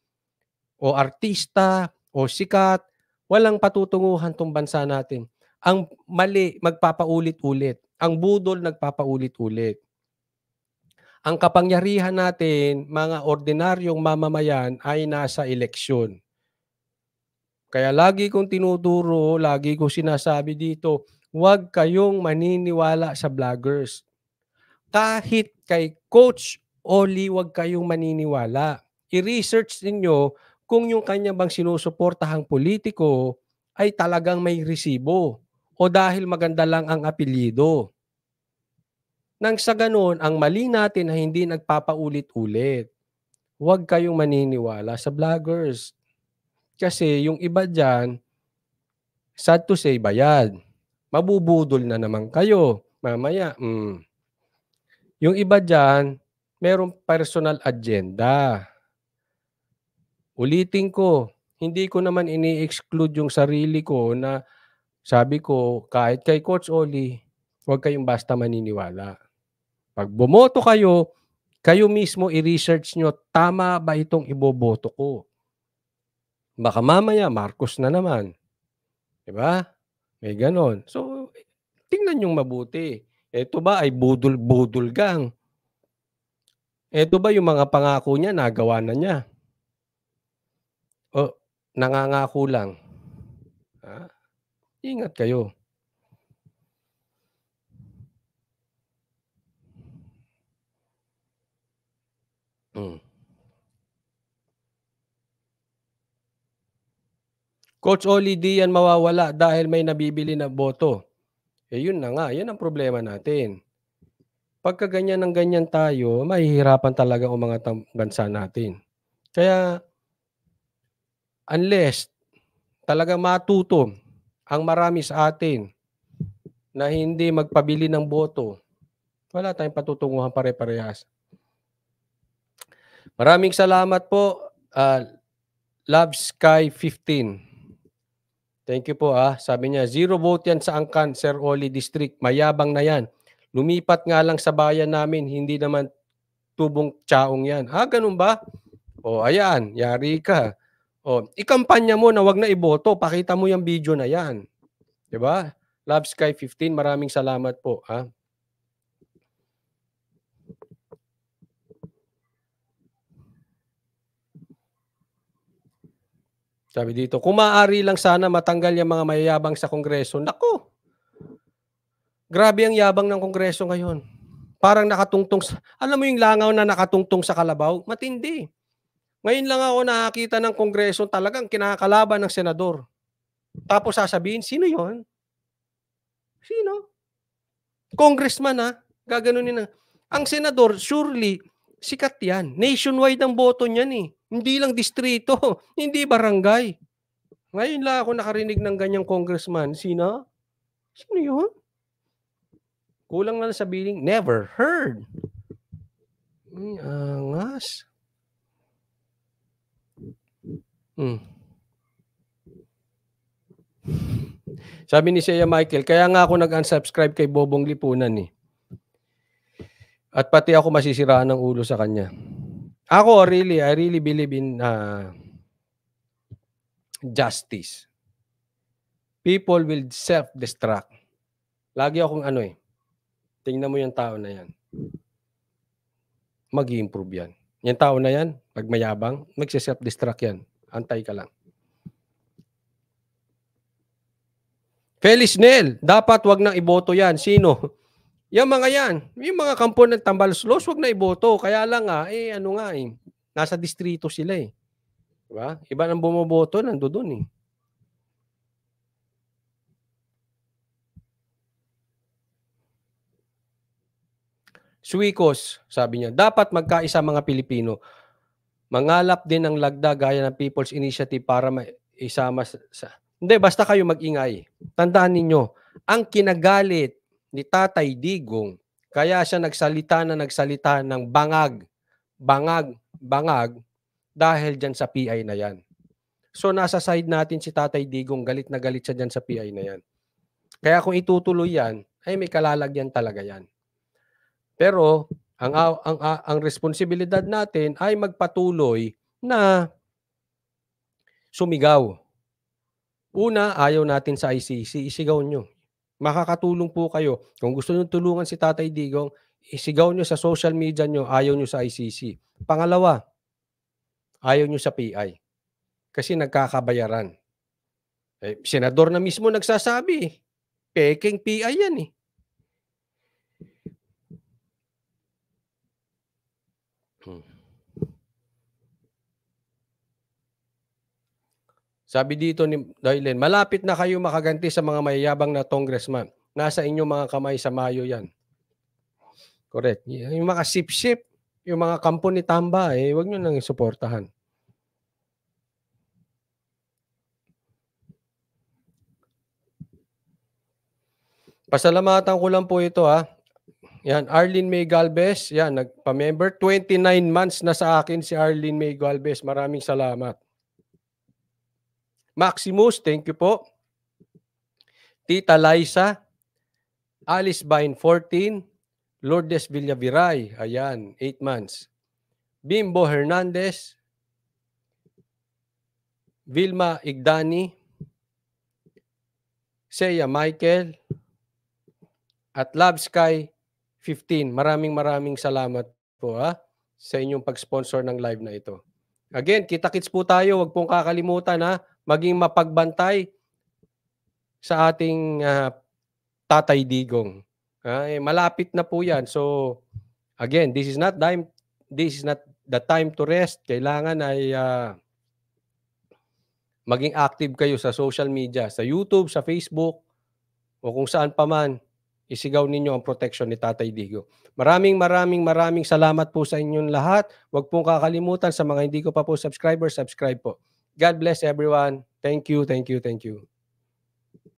o artista o sikat, walang patutunguhan tong bansa natin. Ang mali magpapaulit-ulit. Ang budol nagpapaulit-ulit. Ang kapangyarihan natin, mga ordinaryong mamamayan, ay nasa eleksyon. Kaya lagi kong tinuturo, lagi ko sinasabi dito, huwag kayong maniniwala sa vloggers. Kahit kay Coach Oli, huwag kayong maniniwala. I-research ninyo kung yung kanya bang sinusuportahang politiko ay talagang may resibo o dahil maganda lang ang apelyido. Nang sa ganun, ang mali natin na hindi nagpapaulit-ulit. Huwag kayong maniniwala sa vloggers kasi yung iba dyan, sad to say, bayad. Mabubudol na naman kayo mamaya. Mm. Yung iba dyan, merong personal agenda. Ulitin ko, hindi ko naman ini-exclude yung sarili ko na sabi ko, kahit kay Coach Oli, huwag kayong basta maniniwala. Pag bumoto kayo, kayo mismo i-research nyo, tama ba itong iboboto ko? Baka mamaya Marcos na naman. 'Di ba? May ganon. So tingnan yung mabuti. Ito ba ay budol-budol gang? Ito ba yung mga pangako niya nagawa na niya? O nangangako lang? Ha? Ah, ingat kayo. Coach Oli, di yan mawawala dahil may nabibili na boto. Eh yun na nga, yan ang problema natin. Pagka ganyan ng ganyan tayo, mahihirapan talaga ang mga bansa natin. Kaya, unless talaga matuto ang marami sa atin na hindi magpabili ng boto, wala tayong patutunguhan pare-parehas. Maraming salamat po, uh, Love Sky 15. Thank you po ah. Sabi niya, zero vote yan sa Angkan, Sir Oli District. Mayabang na yan. Lumipat nga lang sa bayan namin, hindi naman tubong tsaong yan. Ha, ah, ganun ba? O, ayan, yari ka. O, ikampanya mo na wag na iboto. Pakita mo yung video na yan. 'Di ba? Love Sky 15, maraming salamat po. Ha? Ah. Sabi dito, kung maaari lang sana matanggal yung mga mayayabang sa Kongreso. Nako! Grabe ang yabang ng Kongreso ngayon. Parang nakatungtong sa, alam mo yung langaw na nakatungtong sa kalabaw? Matindi. Ngayon lang ako nakakita ng Kongreso talagang kinakalaban ng senador. Tapos sasabihin, sino yon? Sino? Congressman ha? Gaganunin na. Ang senador, surely, sikat yan. Nationwide ang boto niyan eh. Hindi lang distrito, hindi barangay. Ngayon lang ako nakarinig ng ganyang congressman. Sino? Sino yun? Kulang na sa biling. Never heard. Ang Angas. Hmm. Sabi ni Shea Michael, kaya nga ako nag-unsubscribe kay Bobong Lipunan eh. At pati ako masisiraan ng ulo sa kanya. Ako really, I really believe in uh, justice. People will self-destruct. Lagi akong ano eh. Tingnan mo yung tao na yan. mag improve yan. Yung tao na yan, pag mayabang, magse-self destruct yan. Antay ka lang. Felix Nel, dapat wag nang iboto yan. Sino? Yung mga yan, yung mga kampo ng Tambaluslos, wag na iboto. Kaya lang nga, ah, eh ano nga eh, nasa distrito sila eh. Diba? Iba nang bumoboto, nando doon eh. Suikos, sabi niya, dapat magkaisa mga Pilipino. Mangalap din ang lagda gaya ng People's Initiative para isama sa... sa hindi, basta kayo mag-ingay. Tandaan ninyo, ang kinagalit ni Tatay Digong. Kaya siya nagsalita na nagsalita ng bangag, bangag, bangag dahil dyan sa PI na yan. So nasa side natin si Tatay Digong, galit na galit siya dyan sa PI na yan. Kaya kung itutuloy yan, ay may kalalagyan talaga yan. Pero ang, ang, ang, ang responsibilidad natin ay magpatuloy na sumigaw. Una, ayaw natin sa ICC, e. isigaw e, nyo makakatulong po kayo. Kung gusto nyo tulungan si Tatay Digong, isigaw nyo sa social media nyo, ayaw nyo sa ICC. Pangalawa, ayaw nyo sa PI. Kasi nagkakabayaran. Eh, senador na mismo nagsasabi, eh. peking PI yan eh. Hmm. Sabi dito ni Doylen, malapit na kayo makaganti sa mga mayayabang na congressman. Nasa inyo mga kamay sa Mayo yan. Correct. Yung mga sip-sip, yung mga kampo ni Tamba, eh, wag nyo nang suportahan. Pasalamatan ko lang po ito ha. Ah. Yan, Arlene May Galvez. Yan, nagpa-member. 29 months na sa akin si Arlene May Galvez. Maraming salamat. Maximus, thank you po. Tita Liza, Alice Bain, 14. Lourdes Villaviray, ayan, 8 months. Bimbo Hernandez, Vilma Igdani, Seya Michael, at Love Sky 15. Maraming maraming salamat po ha, sa inyong pag-sponsor ng live na ito. Again, kita-kits po tayo. Huwag pong kakalimutan ha maging mapagbantay sa ating uh, Tatay Digong. Uh, malapit na po 'yan. So again, this is not time this is not the time to rest. Kailangan ay uh, maging active kayo sa social media, sa YouTube, sa Facebook, o kung saan pa man, isigaw ninyo ang protection ni Tatay Digo. Maraming maraming maraming salamat po sa inyong lahat. Huwag pong kakalimutan sa mga hindi ko pa po subscriber, subscribe po. God bless everyone. Thank you, thank you, thank you.